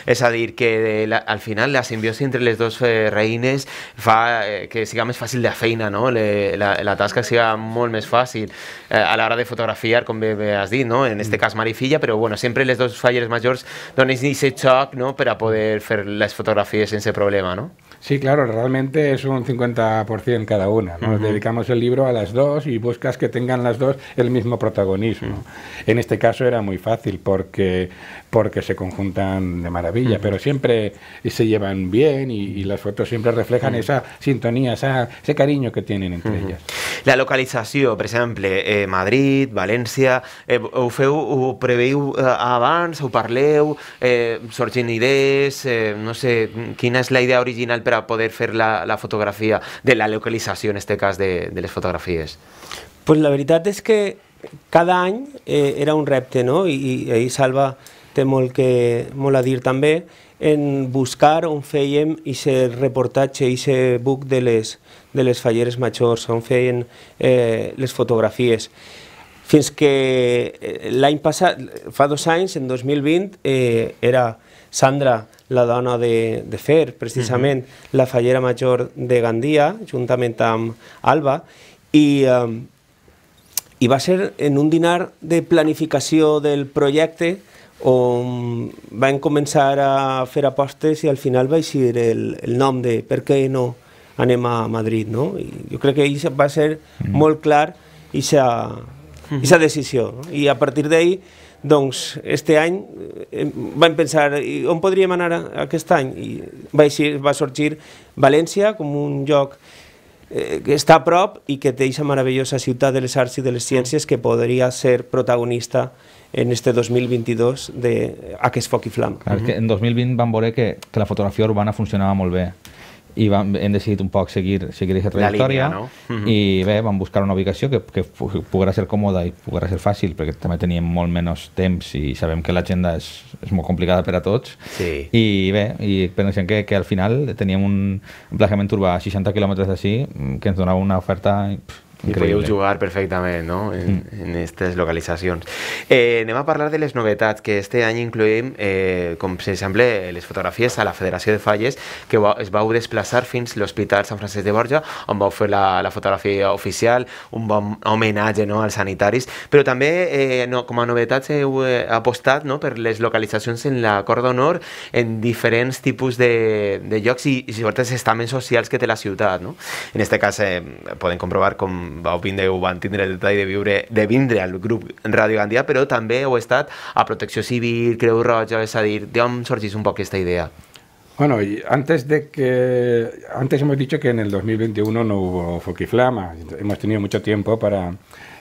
es decir, que eh, al final la simbiosis entre las dos eh, reines eh, que siga más fácil de feina, no? la, tasca siga molt más fácil A la hora de fotografiar, con Bebe bé no? en este mm. caso Marifilla Pero bueno, siempre les dos falles mayores donen aquest xoc no? para poder poder las fotografías en ese problema. No? Sí, claro, realmente es un 50% cada una. Nos Dedicamos el libro a las dos y buscas que tengan las dos el mismo protagonismo. Mm. En este caso era muy fácil porque porque se conjuntan de maravilla, pero siempre se llevan bien y, las fotos siempre reflejan esa sintonía, esa, ese cariño que tienen entre ellas. La localización, por ejemplo... Eh, Madrid, Valencia... eh, prevé feu, eh, ho parleu, eh, eh no sé, quién es la idea original ...para poder hacer la, la de la localización, en este caso, de, las fotografías? Pues la verdad es que cada año era un repte, no? y ahí Salva té molt, que, molt a dir també, en buscar on fèiem i ser reportatge, i ser de les, de les falleres majors, on feien eh, les fotografies. Fins que eh, l'any passat, fa dos anys, en 2020, eh, era Sandra, la dona de, de Fer, precisament, mm -hmm. la fallera major de Gandia, juntament amb Alba, i, eh, i va ser en un dinar de planificació del projecte on vam començar a fer apostes i al final va eixir el, el nom de per què no anem a Madrid, no? I jo crec que ell va ser mm. molt clar aquesta mm -hmm. decisió. No? I a partir d'ahir, doncs, este any eh, vam pensar i on podríem anar aquest any? I va, eixir, va sorgir València com un lloc eh, que està a prop i que té aquesta meravellosa ciutat de les arts i de les ciències que podria ser protagonista en este 2022 de aquest foc i flam. Clar, que en 2020 vam veure que, que la fotografia urbana funcionava molt bé i vam, hem decidit un poc seguir, seguir aquesta trajectòria línia, no? uh -huh. i bé, vam buscar una ubicació que, que poguera ser còmoda i poguera ser fàcil perquè també teníem molt menys temps i sabem que l'agenda és, és molt complicada per a tots sí. i bé, i pensem que, que al final teníem un emplaçament urbà a 60 quilòmetres d'ací que ens donava una oferta pff, i podeu jugar perfectament no? en aquestes mm. localitzacions. Eh, anem a parlar de les novetats, que este any incloïm, eh, com per exemple, les fotografies a la Federació de Falles, que va, es vau desplaçar fins a l'Hospital Sant Francesc de Borja, on vau fer la, la fotografia oficial, un bon homenatge no, als sanitaris, però també eh, no, com a novetat heu eh, apostat no, per les localitzacions en la Corda Nord, en diferents tipus de, de llocs i, i sobretot estaments socials que té la ciutat. No? En aquest cas eh, poden comprovar com vau van tindre el detalle de viure de vindre al Grupo Radio Gandia, pero también o estat a Protección Civil, Creu Roja, és a dir, d'on un poco esta idea? Bueno, antes de que antes hemos dicho que en el 2021 no hubo Foquiflama, hemos tenido mucho tiempo para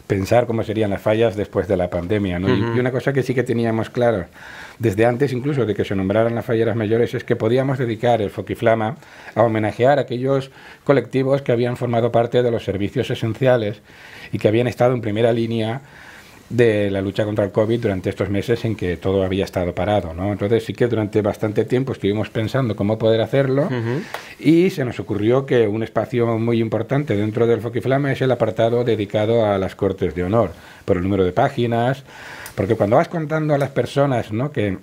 pensar cómo serían las fallas después de la pandemia, Y una cosa que sí que teníamos claro desde antes incluso de que se nombraran las falleras mayores, es que podíamos dedicar el Foquiflama a homenajear a aquellos colectivos que habían formado parte de los servicios esenciales y que habían estado en primera línea de la lucha contra el COVID durante estos meses en que todo había estado parado. ¿no? Entonces sí que durante bastante tiempo estuvimos pensando cómo poder hacerlo y se nos ocurrió que un espacio muy importante dentro del Foquiflama es el apartado dedicado a las Cortes de Honor, por el número de páginas, porque cuando vas contando a las personas que,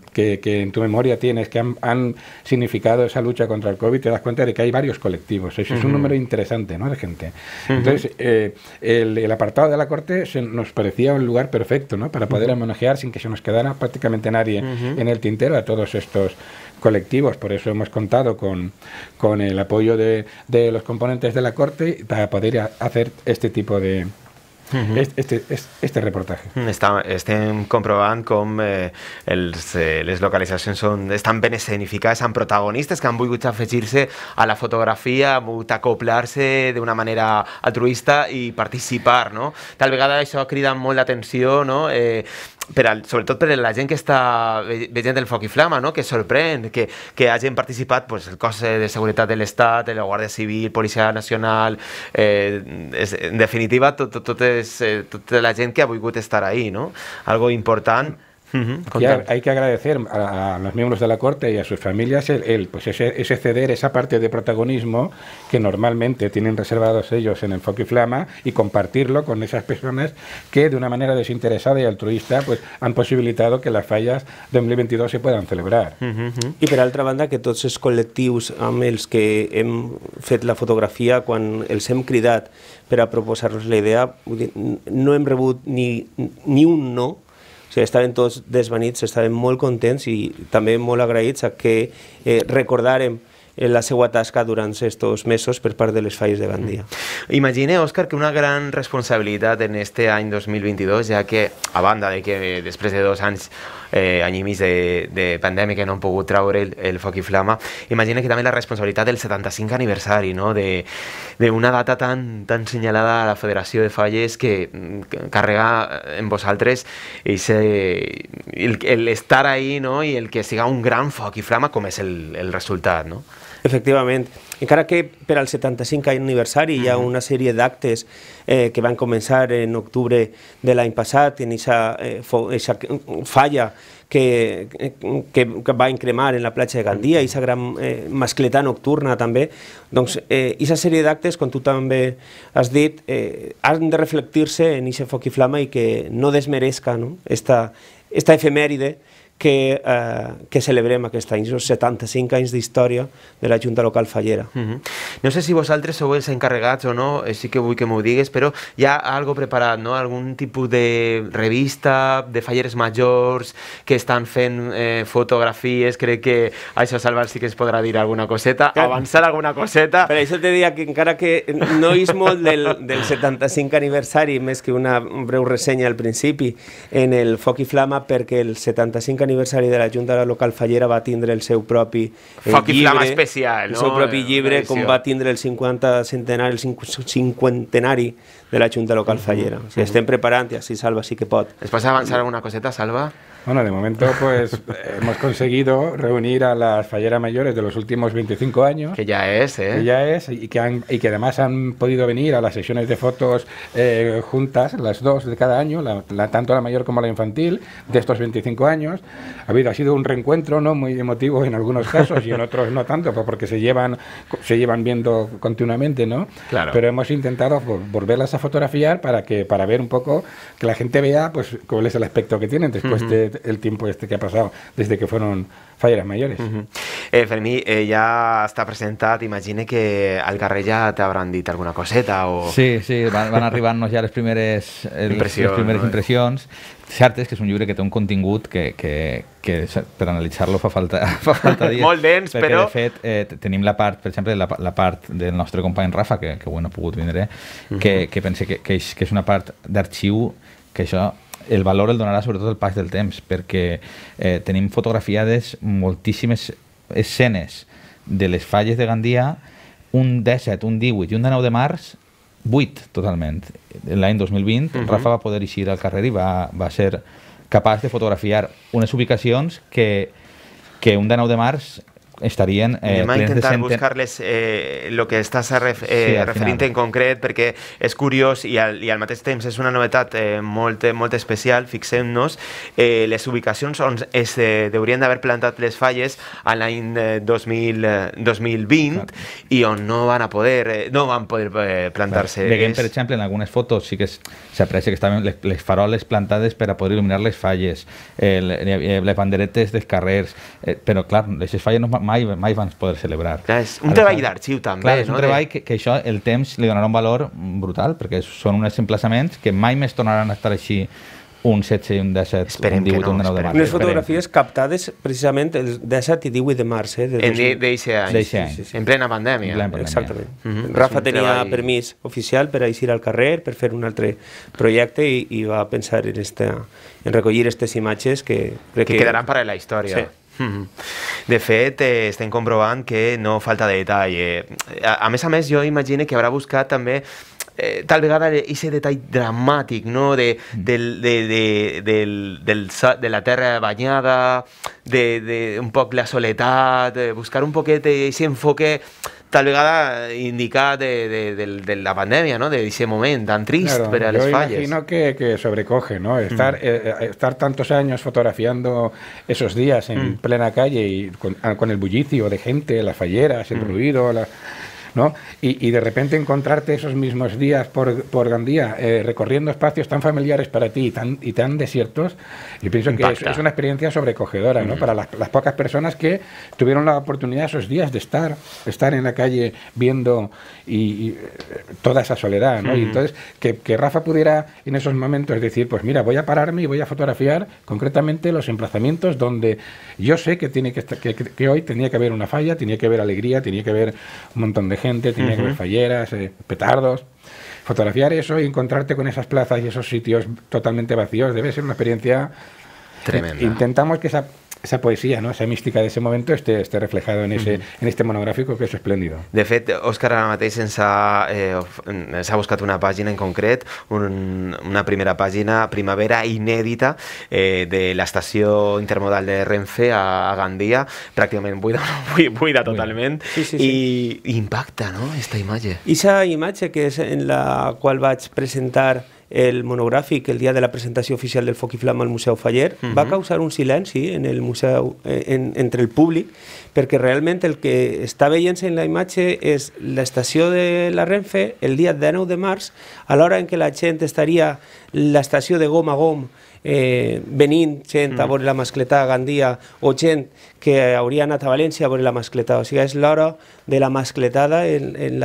en tu memoria tienes que han, significado esa lucha contra el COVID, te das cuenta de que hay varios colectivos. Eso es un número interesante ¿no? de gente. Entonces, eh, el, apartado de la corte nos parecía un lugar perfecto ¿no? para poder homenajear sin que se nos quedara prácticamente nadie en el tintero a todos estos colectivos. Por eso hemos contado con, con el apoyo de los componentes de la corte para poder hacer este tipo de, este, este, este, reportaje mm, estén este comprobando localizaciones com eh, les localizaciones son que han vuelto a se a la fotografía... han acoplarse de una manera altruista y participar. No? Tal vegada eso crida molt atención no? eh, per al, sobretot per a la gent que està veient el foc i flama, no? que sorprèn que, que hagin participat pues, el cos de seguretat de l'Estat, la Guàrdia Civil, Policia Nacional, eh, és, en definitiva, tot, tot, tot és, eh, tota la gent que ha volgut estar ahí, no? Algo important. Mm hay, que agradecer a, los miembros de la Corte y a sus familias el, pues ese, ceder esa parte de protagonismo que normalmente tienen reservados ellos en Enfoque y Flama y compartirlo con esas personas que de una manera desinteresada y altruista pues han posibilitado que las fallas de 2022 se puedan celebrar. y para otra banda que todos esos colectivos amb que hem fet la fotografía con el hem cridat per a la idea, no hem rebut ni, ni un no, sigui, estaven tots desvanits, estaven molt contents i també molt agraïts a que eh, recordàrem eh, la seva tasca durant aquests mesos per part de les falles de Gandia. Mm. Imagine, Òscar, que una gran responsabilitat en este any 2022, ja que, a banda de que eh, després de dos anys eh, de, pandemia que no han pogut traure el, el foc flama, imagina que también la responsabilidad del 75 aniversario no? una data tan, tan señalada a la Federación de Falles que carga eh, en vosaltres ese, el, el estar ahí no? y el que siga un gran foc y flama como es el, el resultat, no? Encara que per al 75 aniversari hi ha una sèrie d'actes eh, que van començar en octubre de l'any passat, en aquesta eh, falla que, que, que va incremar en la platja de Gandia, aquesta gran eh, mascletà nocturna també, doncs aquesta eh, sèrie d'actes, com tu també has dit, eh, han de reflectir-se en aquest foc i flama i que no desmeresca no? Esta, esta efemèride que, eh, que celebrem aquest any, els 75 anys d'història de la Junta Local Fallera. Uh -huh. No sé si vosaltres sou els encarregats o no, eh, sí que vull que m'ho digues, però hi ha algo preparat, no? algun tipus de revista de falleres majors que estan fent eh, fotografies, crec que això Salvar sí que es podrà dir alguna coseta, Clar. avançar alguna coseta. Per això te diria que encara que no és molt del, del 75 aniversari, més que una breu ressenya al principi, en el Foc i Flama, perquè el 75 aniversari de la Junta Local Fallera va tindre el seu propi eh, Foc llibre, i flama especial, no? el seu propi llibre, com va tindre el 50 centenari, el cinquantenari de la Junta Local Fallera. O sí. estem preparant i així Salva sí que pot. Es passa avançar alguna coseta, Salva? Bueno, de momento pues hemos conseguido reunir a las falleras mayores de los últimos 25 años. Que ya es, ¿eh? Que ya es, y que, y que además han podido venir a las sesiones de fotos eh, juntas, las dos de cada año, la, tanto la mayor como la infantil, de estos 25 años. Ha, sido un reencuentro no muy emotivo en algunos casos y en otros no tanto, pues, porque se llevan, se llevan viendo continuamente, ¿no? Claro. Pero hemos intentado volverlas a fotografiar para, que, para ver un poco, que la gente vea pues cuál es el aspecto que tienen después de el tiempo este que ha pasado desde que fueron fallas mayores. Uh -huh. eh, Fermí, eh, ja està presentat, imagine que al carrer ja habrán dit alguna coseta o... Sí, sí, van, van arribarnos nos ja les primeres, eh, Impressió, les no? impressions. Certes, que és un llibre que té un contingut que, que, que per analitzar-lo fa falta, fa falta dies. Molt dens, perquè, però... de fet, eh, tenim la part, per exemple, la, la part del nostre company Rafa, que, que avui no ha pogut vindre, que, uh -huh. que pense que, que, és, que és una part d'arxiu que això el valor el donarà sobretot el pas del temps, perquè eh, tenim fotografiades moltíssimes escenes de les falles de Gandia, un 17, un 18 i un 19 de març, 8 totalment. L'any 2020 uh -huh. Rafa va poder eixir al carrer i va, va ser capaç de fotografiar unes ubicacions que, que un 19 de març estarien... Eh, Anem a intentar buscar-les eh, que estàs a ref, eh, sí, referint final. en concret perquè és curiós i al, i al mateix temps és una novetat eh, molt, molt especial, fixem-nos, eh, les ubicacions on es eh, deurien d'haver plantat les falles a l'any 2000, eh, 2020 eh, Exacte. i on no van a poder, eh, no van poder eh, plantar-se. Veiem, és... per exemple, en algunes fotos sí que s'aprecia que estaven les, les faroles plantades per a poder il·luminar les falles, eh, eh les banderetes dels carrers, eh, però clar, les falles no, mai, mai van poder celebrar. Clar, és un treball d'arxiu també. Clar, és un no? treball que, que això, el temps li donarà un valor brutal, perquè són uns emplaçaments que mai més tornaran a estar així un 16 i un 17, esperem un 18 no, un 19 de març. Unes fotografies esperem. captades precisament el 17 i 18 de març. Eh, de D'eixe any. Sí, Sí, sí, En plena pandèmia. En plena pandèmia. Exactament. Mm -hmm. Rafa tenia treball... permís oficial per a eixir al carrer, per fer un altre projecte i, i va pensar en, este, en recollir aquestes imatges que... Crec que, que quedaran per a la història. Sí. Mhm. De fet, eh, estem comprovant que no falta de detall. Eh, a, a més a més, jo imagine que haurà buscat també eh, tal vegada aquest detall dramàtic no? de, mm. del, de, de, del, del, de la terra banyada, de, de un poc la soledat, eh, buscar un poquet eh, aquest enfoque tal llegada indicada de, de, la pandemia, ¿no? De ese momento tan triste, para pero fallas. Yo imagino que, sobrecoge, ¿no? Estar, mm. eh, eh, estar tantos años fotografiando esos días en mm. plena calle y ah, con, el bullicio de gente, las falleras, el mm. ruido, la y, de repente encontrarte esos mismos días por, por Gandía eh, recorriendo espacios tan familiares para ti y tan, y tan desiertos, yo pienso que es, una experiencia sobrecogedora ¿no? Mm. para las, pocas personas que tuvieron la oportunidad esos días de estar, estar en la calle viendo y, eh, toda esa soledad. ¿no? Y mm. entonces, que, que Rafa pudiera en esos momentos decir, pues mira, voy a pararme y voy a fotografiar concretamente los emplazamientos donde yo sé que, tiene que, que hoy tenía que haber una falla, tenía que haber alegría, tenía que haber un montón de gente, tenía que falleras, eh, petardos. Fotografiar eso y encontrarte con esas plazas y esos sitios totalmente vacíos debe ser una experiencia Tremenda. Intentamos que esa esa poesía, ¿no? esa mística de ese momento esté, esté reflejado en, ese, en este monográfico, que es espléndido. De hecho, Òscar ara mateix ha, eh, buscado una página en concreto, una primera página, primavera inédita, eh, de la estación intermodal de Renfe a, Gandía, prácticamente pràcticament buida, buida, y impacta, no?, imagen. imatge. Esa imagen que es en la cual va a presentar el monogràfic el dia de la presentació oficial del Foc i Flama al Museu Faller uh -huh. va causar un silenci en el museu, eh, en, entre el públic perquè realment el que està veient-se en la imatge és l'estació de la Renfe el dia 19 de març a l'hora en què la gent estaria l'estació de gom a gom eh, venint gent a mm. veure la mascletà a Gandia o gent que hauria anat a València a veure la mascletà. O sigui, és l'hora de la mascletada en, en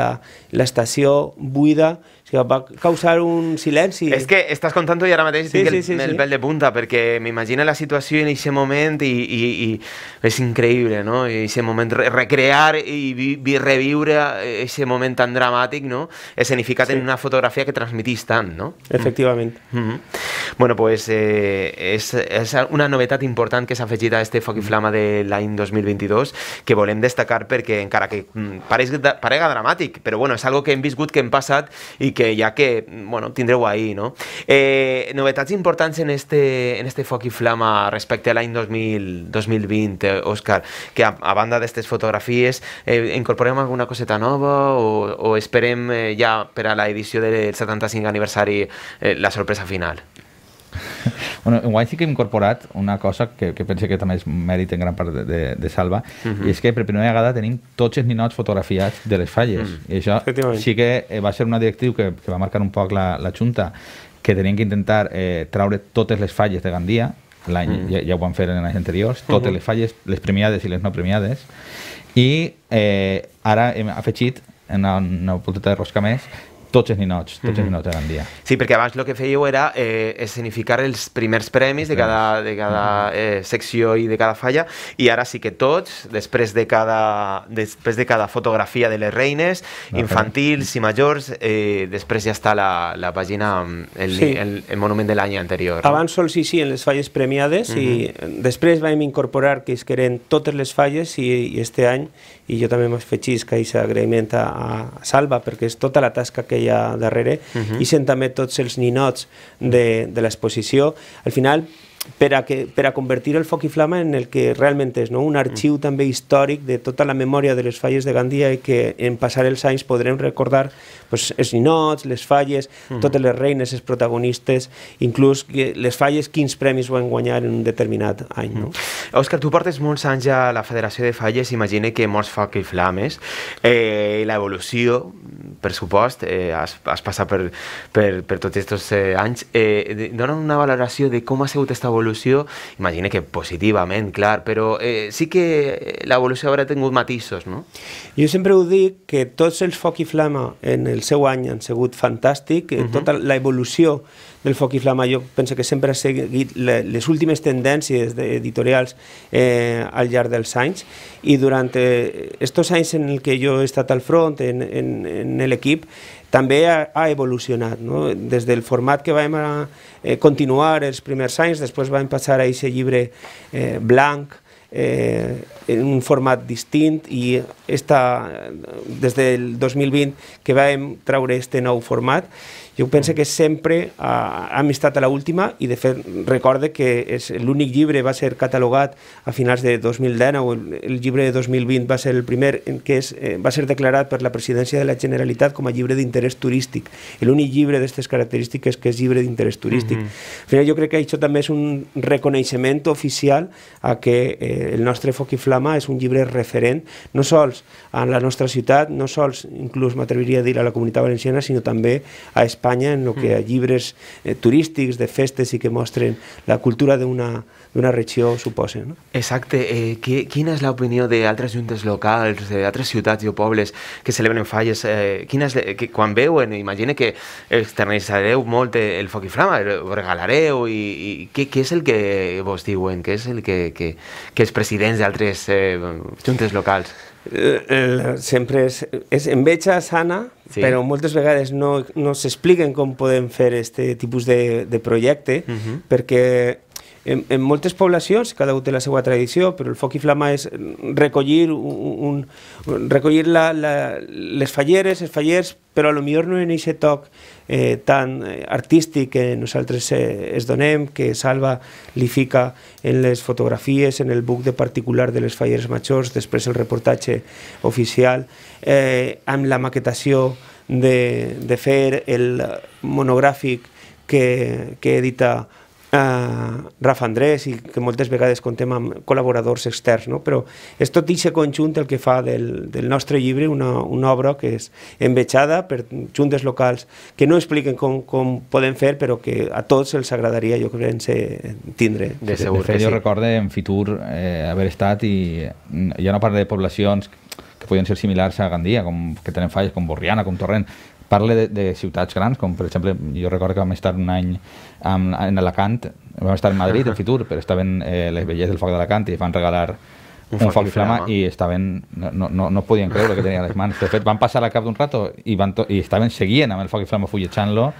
l'estació buida o sigui, va causar un silenci. És que estàs contant i ara mateix sí, tinc sí, sí, el, el sí. de punta, perquè m'imagina la situació en aquest moment i, i, i és increïble, no? Aquest moment, recrear i vi, vi reviure aquest moment tan dramàtic, no? Escenificat sí. en una fotografia que transmitís tant, no? Efectivament. Mm -hmm. Bueno, pues eh, és, és una novetat important que s'ha afegit a este Foc i Flama de l'any 2022 que volem destacar perquè encara que mm, pareix, parega dramàtic, però bueno, és algo que hem viscut, que hem passat i que ja que, bueno, tindreu ahí, no? Eh, novetats importants en este, en este foc i flama respecte a l'any 2020, eh, Òscar, que a, a banda d'aquestes fotografies eh, incorporem alguna coseta nova o, o esperem eh, ja per a l'edició del 75 aniversari eh, la sorpresa final? bueno, en guany sí que hem incorporat una cosa que, que penso que també és mèrit en gran part de, de, de Salva, uh mhm. -huh. i és que per primera vegada tenim tots els ninots fotografiats de les falles. -huh. Mhm. I això sí que eh, va ser una directriu que, que va marcar un poc la, la Junta, que tenien que intentar eh, traure totes les falles de Gandia, l'any, -huh. Mhm. ja, ja ho van fer en anys anteriors, totes uh -huh. les falles, les premiades i les no premiades, i eh, ara hem afegit en una, una volteta de rosca més, tots els ninots, tots mm -hmm. els mhm. ninots eren dia. Sí, perquè abans el que fèieu era eh, escenificar els primers premis de cada, de cada mhm. eh, secció i de cada falla, i ara sí que tots, després de cada, després de cada fotografia de les reines, infantils i majors, eh, després ja està la, la pàgina, mm, el, sí. el, el monument de l'any anterior. Abans sols sí, sí, en les falles premiades, mm -hmm. i mhm. després vam incorporar que es queren totes les falles i, i este any i jo també m'afegisc a aquest agraïment a, a Salva, perquè és tota la tasca que hi ha darrere, uh mhm. -huh. i sent també tots els ninots de, de l'exposició. Al final, per a, que, per a convertir el foc i flama en el que realment és, no? un mhm. arxiu mm. també històric de tota la memòria de les falles de Gandia i que en passar els anys podrem recordar pues, els ninots, les falles, mm -hmm. totes les reines, els protagonistes, inclús les falles, quins premis van guanyar en un determinat any. No? Mm Òscar, tu portes molts anys a la Federació de Falles, imagine que molts foc i flames, eh, l'evolució, per supost, eh, has, has passat per, per, per tots aquests eh, anys, eh, dona una valoració de com ha sigut aquesta evolució, imagine que positivament, clar, però eh, sí que l'evolució haurà tingut matisos, no? Jo sempre ho dic, que tots els foc i flama en el el seu any han sigut fantàstic, uh eh, -huh. tota l'evolució del Foc i Flama, jo penso que sempre ha seguit les últimes tendències editorials eh, al llarg dels anys, i durant aquests eh, anys en el que jo he estat al front, en, en, en l'equip, també ha, ha evolucionat, no? des del format que vam a, eh, continuar els primers anys, després vam passar a aquest llibre eh, blanc, eh, en un format distint i esta, eh, des del 2020 que vam traure este nou format jo penso que sempre eh, ha, hem estat a l'última i de fet recorde que l'únic llibre va ser catalogat a finals de 2010 o el, el llibre de 2020 va ser el primer en què és, eh, va ser declarat per la presidència de la Generalitat com a llibre d'interès turístic. L'únic llibre d'aquestes característiques que és llibre d'interès turístic. Mm -hmm. Al final jo crec que això també és un reconeixement oficial a que eh, el nostre Foc i Flama és un llibre referent no sols a la nostra ciutat, no sols inclús m'atreviria a dir a la comunitat valenciana, sinó també a Espanya Espanya en el que mm. a llibres eh, turístics, de festes i que mostren la cultura d'una d'una regió suposa. No? Exacte. Eh, qui, quina és l'opinió d'altres juntes locals, d'altres ciutats o pobles que celebren falles? Eh, quina és, que, quan veuen, imagina que externalitzareu molt eh, el foc i flama, el regalareu, i, i què, què és el que vos diuen? Què és el que, que, que els presidents d'altres eh, juntes locals? Eh, sempre és, és enveja sana, sí. però moltes vegades no, no s'expliquen com podem fer aquest tipus de, de projecte, uh mhm. -huh. perquè en, en moltes poblacions, cada un té la seva tradició, però el foc i flama és recollir, un, un recollir la, la, les falleres, els fallers, però a lo millor no en aquest toc eh, tan eh, artístic que nosaltres eh, es donem, que Salva li fica en les fotografies, en el buc de particular de les falleres majors, després el reportatge oficial, eh, amb la maquetació de, de fer el monogràfic que, que edita Uh, Rafa Andrés i que moltes vegades contem amb col·laboradors externs, no? però és tot aquest conjunt el que fa del, del nostre llibre una, una obra que és envejada per juntes locals que no expliquen com, com poden fer però que a tots els agradaria jo crec ser, tindre. De, segur, de fet, sí. jo recorde en Fitur eh, haver estat i ja no parlo de poblacions que podien ser similars a Gandia, com que tenen falles, com Borriana, com Torrent, Parla de, de ciutats grans, com per exemple, jo recordo que vam estar un any amb, en Alacant, vam estar a Madrid, en Fitur, però estaven eh, les velles del foc d'Alacant i van regalar un, un foc i flama, i estaven, no, no, no podien creure que tenien les mans. De fet, van passar a cap d'un rato i, van to, i estaven, seguien amb el foc i flama fullejant-lo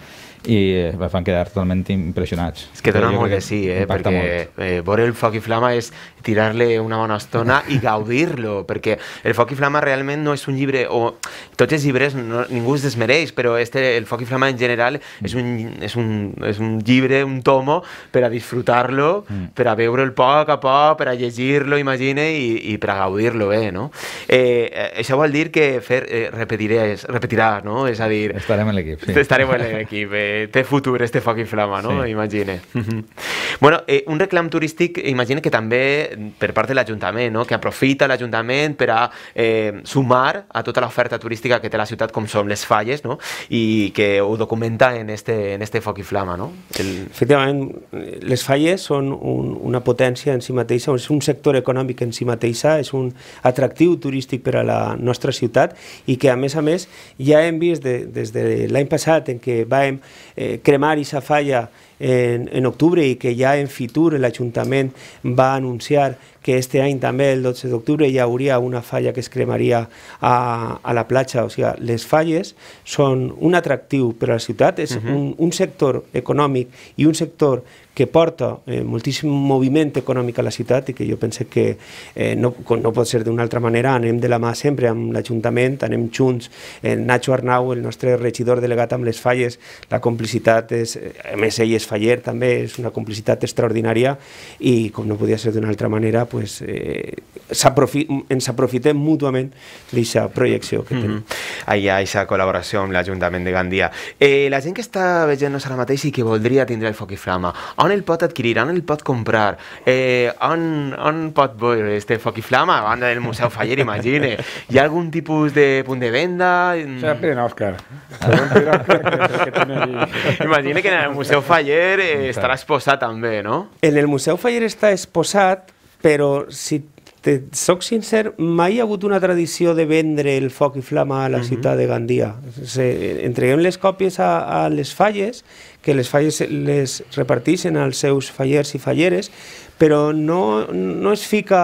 i es eh, van quedar totalment impressionats. És que dona molt de sí, eh? perquè molt. Eh, veure el foc i flama és tirar-li una bona estona i gaudir-lo, perquè el foc i flama realment no és un llibre, o tots els llibres no, ningú es desmereix, però este, el foc i flama en general és un, és un, és un llibre, un tomo, per a disfrutar-lo, mm. per a veure'l poc a poc, per a llegir-lo, imagine, i, i per a gaudir-lo bé, eh, no? Eh, això vol dir que fer, eh, repetiré, repetirà, no? És a dir... Estarem en l'equip, sí. Estarem en l'equip, eh? té futur este foc i flama, no? Sí. Imagine. bueno, eh, un reclam turístic, imagine que també per part de l'Ajuntament, no? que aprofita l'Ajuntament per a eh, sumar a tota l'oferta turística que té la ciutat, com són les falles, no? i que ho documenta en este, en este foc i flama. No? El... Efectivament, les falles són un, una potència en si mateixa, és un sector econòmic en si mateixa, és un atractiu turístic per a la nostra ciutat i que, a més a més, ja hem vist de, des de l'any passat en què vam eh, cremar esa falla en, en, octubre i que ja en Fitur l'Ajuntament va anunciar que este any també, el 12 d'octubre, hi hauria una falla que es cremaria a, a la platja. O sigui, les falles són un atractiu per a la ciutat, és uh -huh. un, un sector econòmic i un sector que porta eh, moltíssim moviment econòmic a la ciutat i que jo pense que eh, no, no pot ser d'una altra manera, anem de la mà sempre amb l'Ajuntament, anem junts, eh, Nacho Arnau, el nostre regidor delegat amb les falles, la complicitat és, eh, a més ell és faller també, és una complicitat extraordinària i com no podia ser d'una altra manera, pues, eh, ens aprofitem mútuament d'aquesta projecció que tenim. Mm -hmm. Hi ha aquesta col·laboració amb l'Ajuntament de Gandia. Eh, la gent que està veient-nos ara mateix i que voldria tindre el foc i flama, on on el pot adquirir, on el pot comprar, eh, on, on pot veure este foc i flama, a banda del Museu Faller, imagine. Hi ha algun tipus de punt de venda? per en Òscar. Imagina que en el Museu Faller eh, estarà exposat també, no? En el Museu Faller està exposat, però si te soc sincer, mai hi ha hagut una tradició de vendre el foc i flama a la uh mhm. -huh. ciutat de Gandia. Se, entreguem les còpies a, a les falles, que les falles les repartixen als seus fallers i falleres, però no, no es fica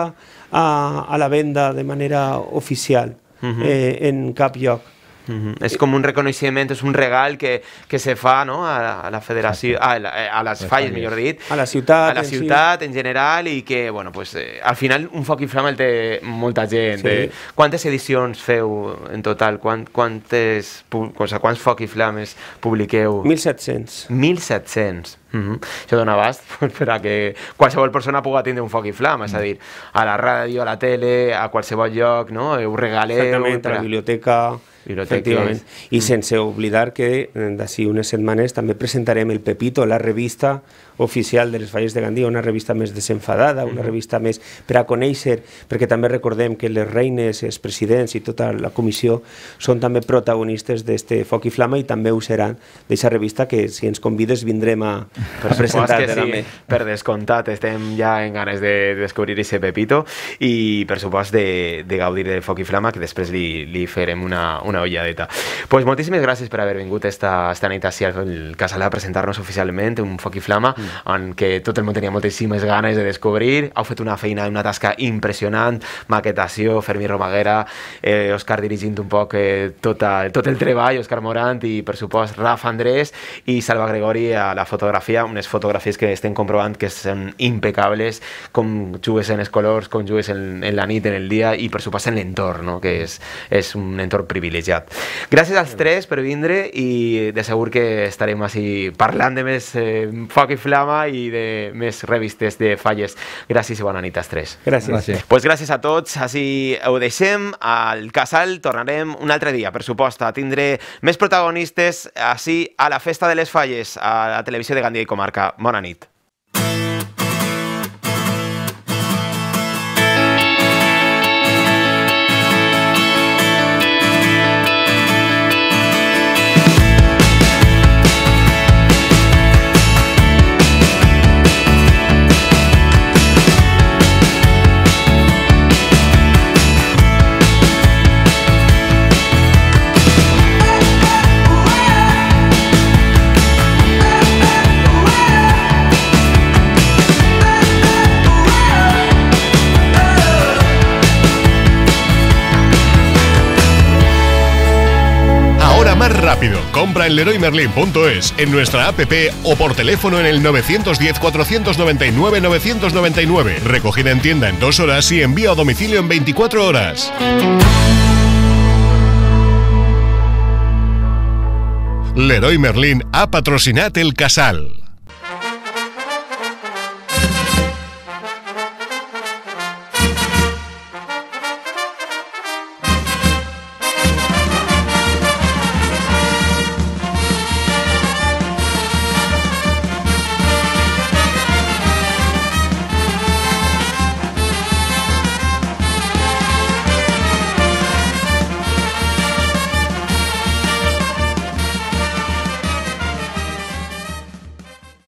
a, a la venda de manera oficial uh mhm. -huh. eh, en cap lloc. Mm -hmm. És com un reconeixement, és un regal que, que se fa no? a, a la federació, a, la, eh, a les, falles, millor dit. A la ciutat. A la ciutat en, en general i que, bueno, pues, eh, al final un foc i flama el té molta gent. Sí. Eh? Quantes edicions feu en total? Quant, quantes, o sigui, quants foc i flames publiqueu? 1.700. 1.700. Mm -hmm. Això dona abast per a que qualsevol persona pugui tindre un foc i flam, és a dir, a la ràdio, a la tele, a qualsevol lloc, no? Eh, ho regaleu... Exactament, tra... a la biblioteca... Biblioteques. I sense oblidar que eh, d'ací unes setmanes també presentarem el Pepito, la revista oficial de les Falles de Gandia, una revista més desenfadada, una revista més per a conèixer, perquè també recordem que les reines, els presidents i tota la comissió són també protagonistes d'este Foc i Flama i també ho seran d'aquesta revista que si ens convides vindrem a, a presentar-te sí, Per descomptat, estem ja en ganes de descobrir ese Pepito i per supost de, de gaudir de Foc i Flama que després li, li farem una, una Doncs Pues moltíssimes gràcies per haver vingut esta, esta nit a al Casalà a presentar-nos oficialment un Foc i Flama mm mm. en què tot el món tenia moltíssimes ganes de descobrir. Heu fet una feina, una tasca impressionant, maquetació, Fermi Romaguera, eh, Òscar dirigint un poc eh, tot, el, tot el treball, Òscar Morant i, per supost, Rafa Andrés i Salva Gregori a la fotografia, unes fotografies que estem comprovant que són impecables, com jugues en els colors, com jugues en, en la nit, en el dia i, per supost, en l'entorn, no? que és, és un entorn privilegiat. Gràcies als tres per vindre i de segur que estarem així parlant de més eh, foc i flac Flama i de més revistes de falles. Gràcies i bona nit als tres. Gràcies. gràcies. Pues gràcies a tots. Així ho deixem. Al Casal tornarem un altre dia, per supost, a tindre més protagonistes així a la Festa de les Falles, a la televisió de Gandia i Comarca. Bona nit. en leroymerlin.es, en nuestra app o por teléfono en el 910-499-999. Recogida en tienda en dos horas y envío a domicilio en 24 horas. Leroy Merlin ha patrocinado el casal.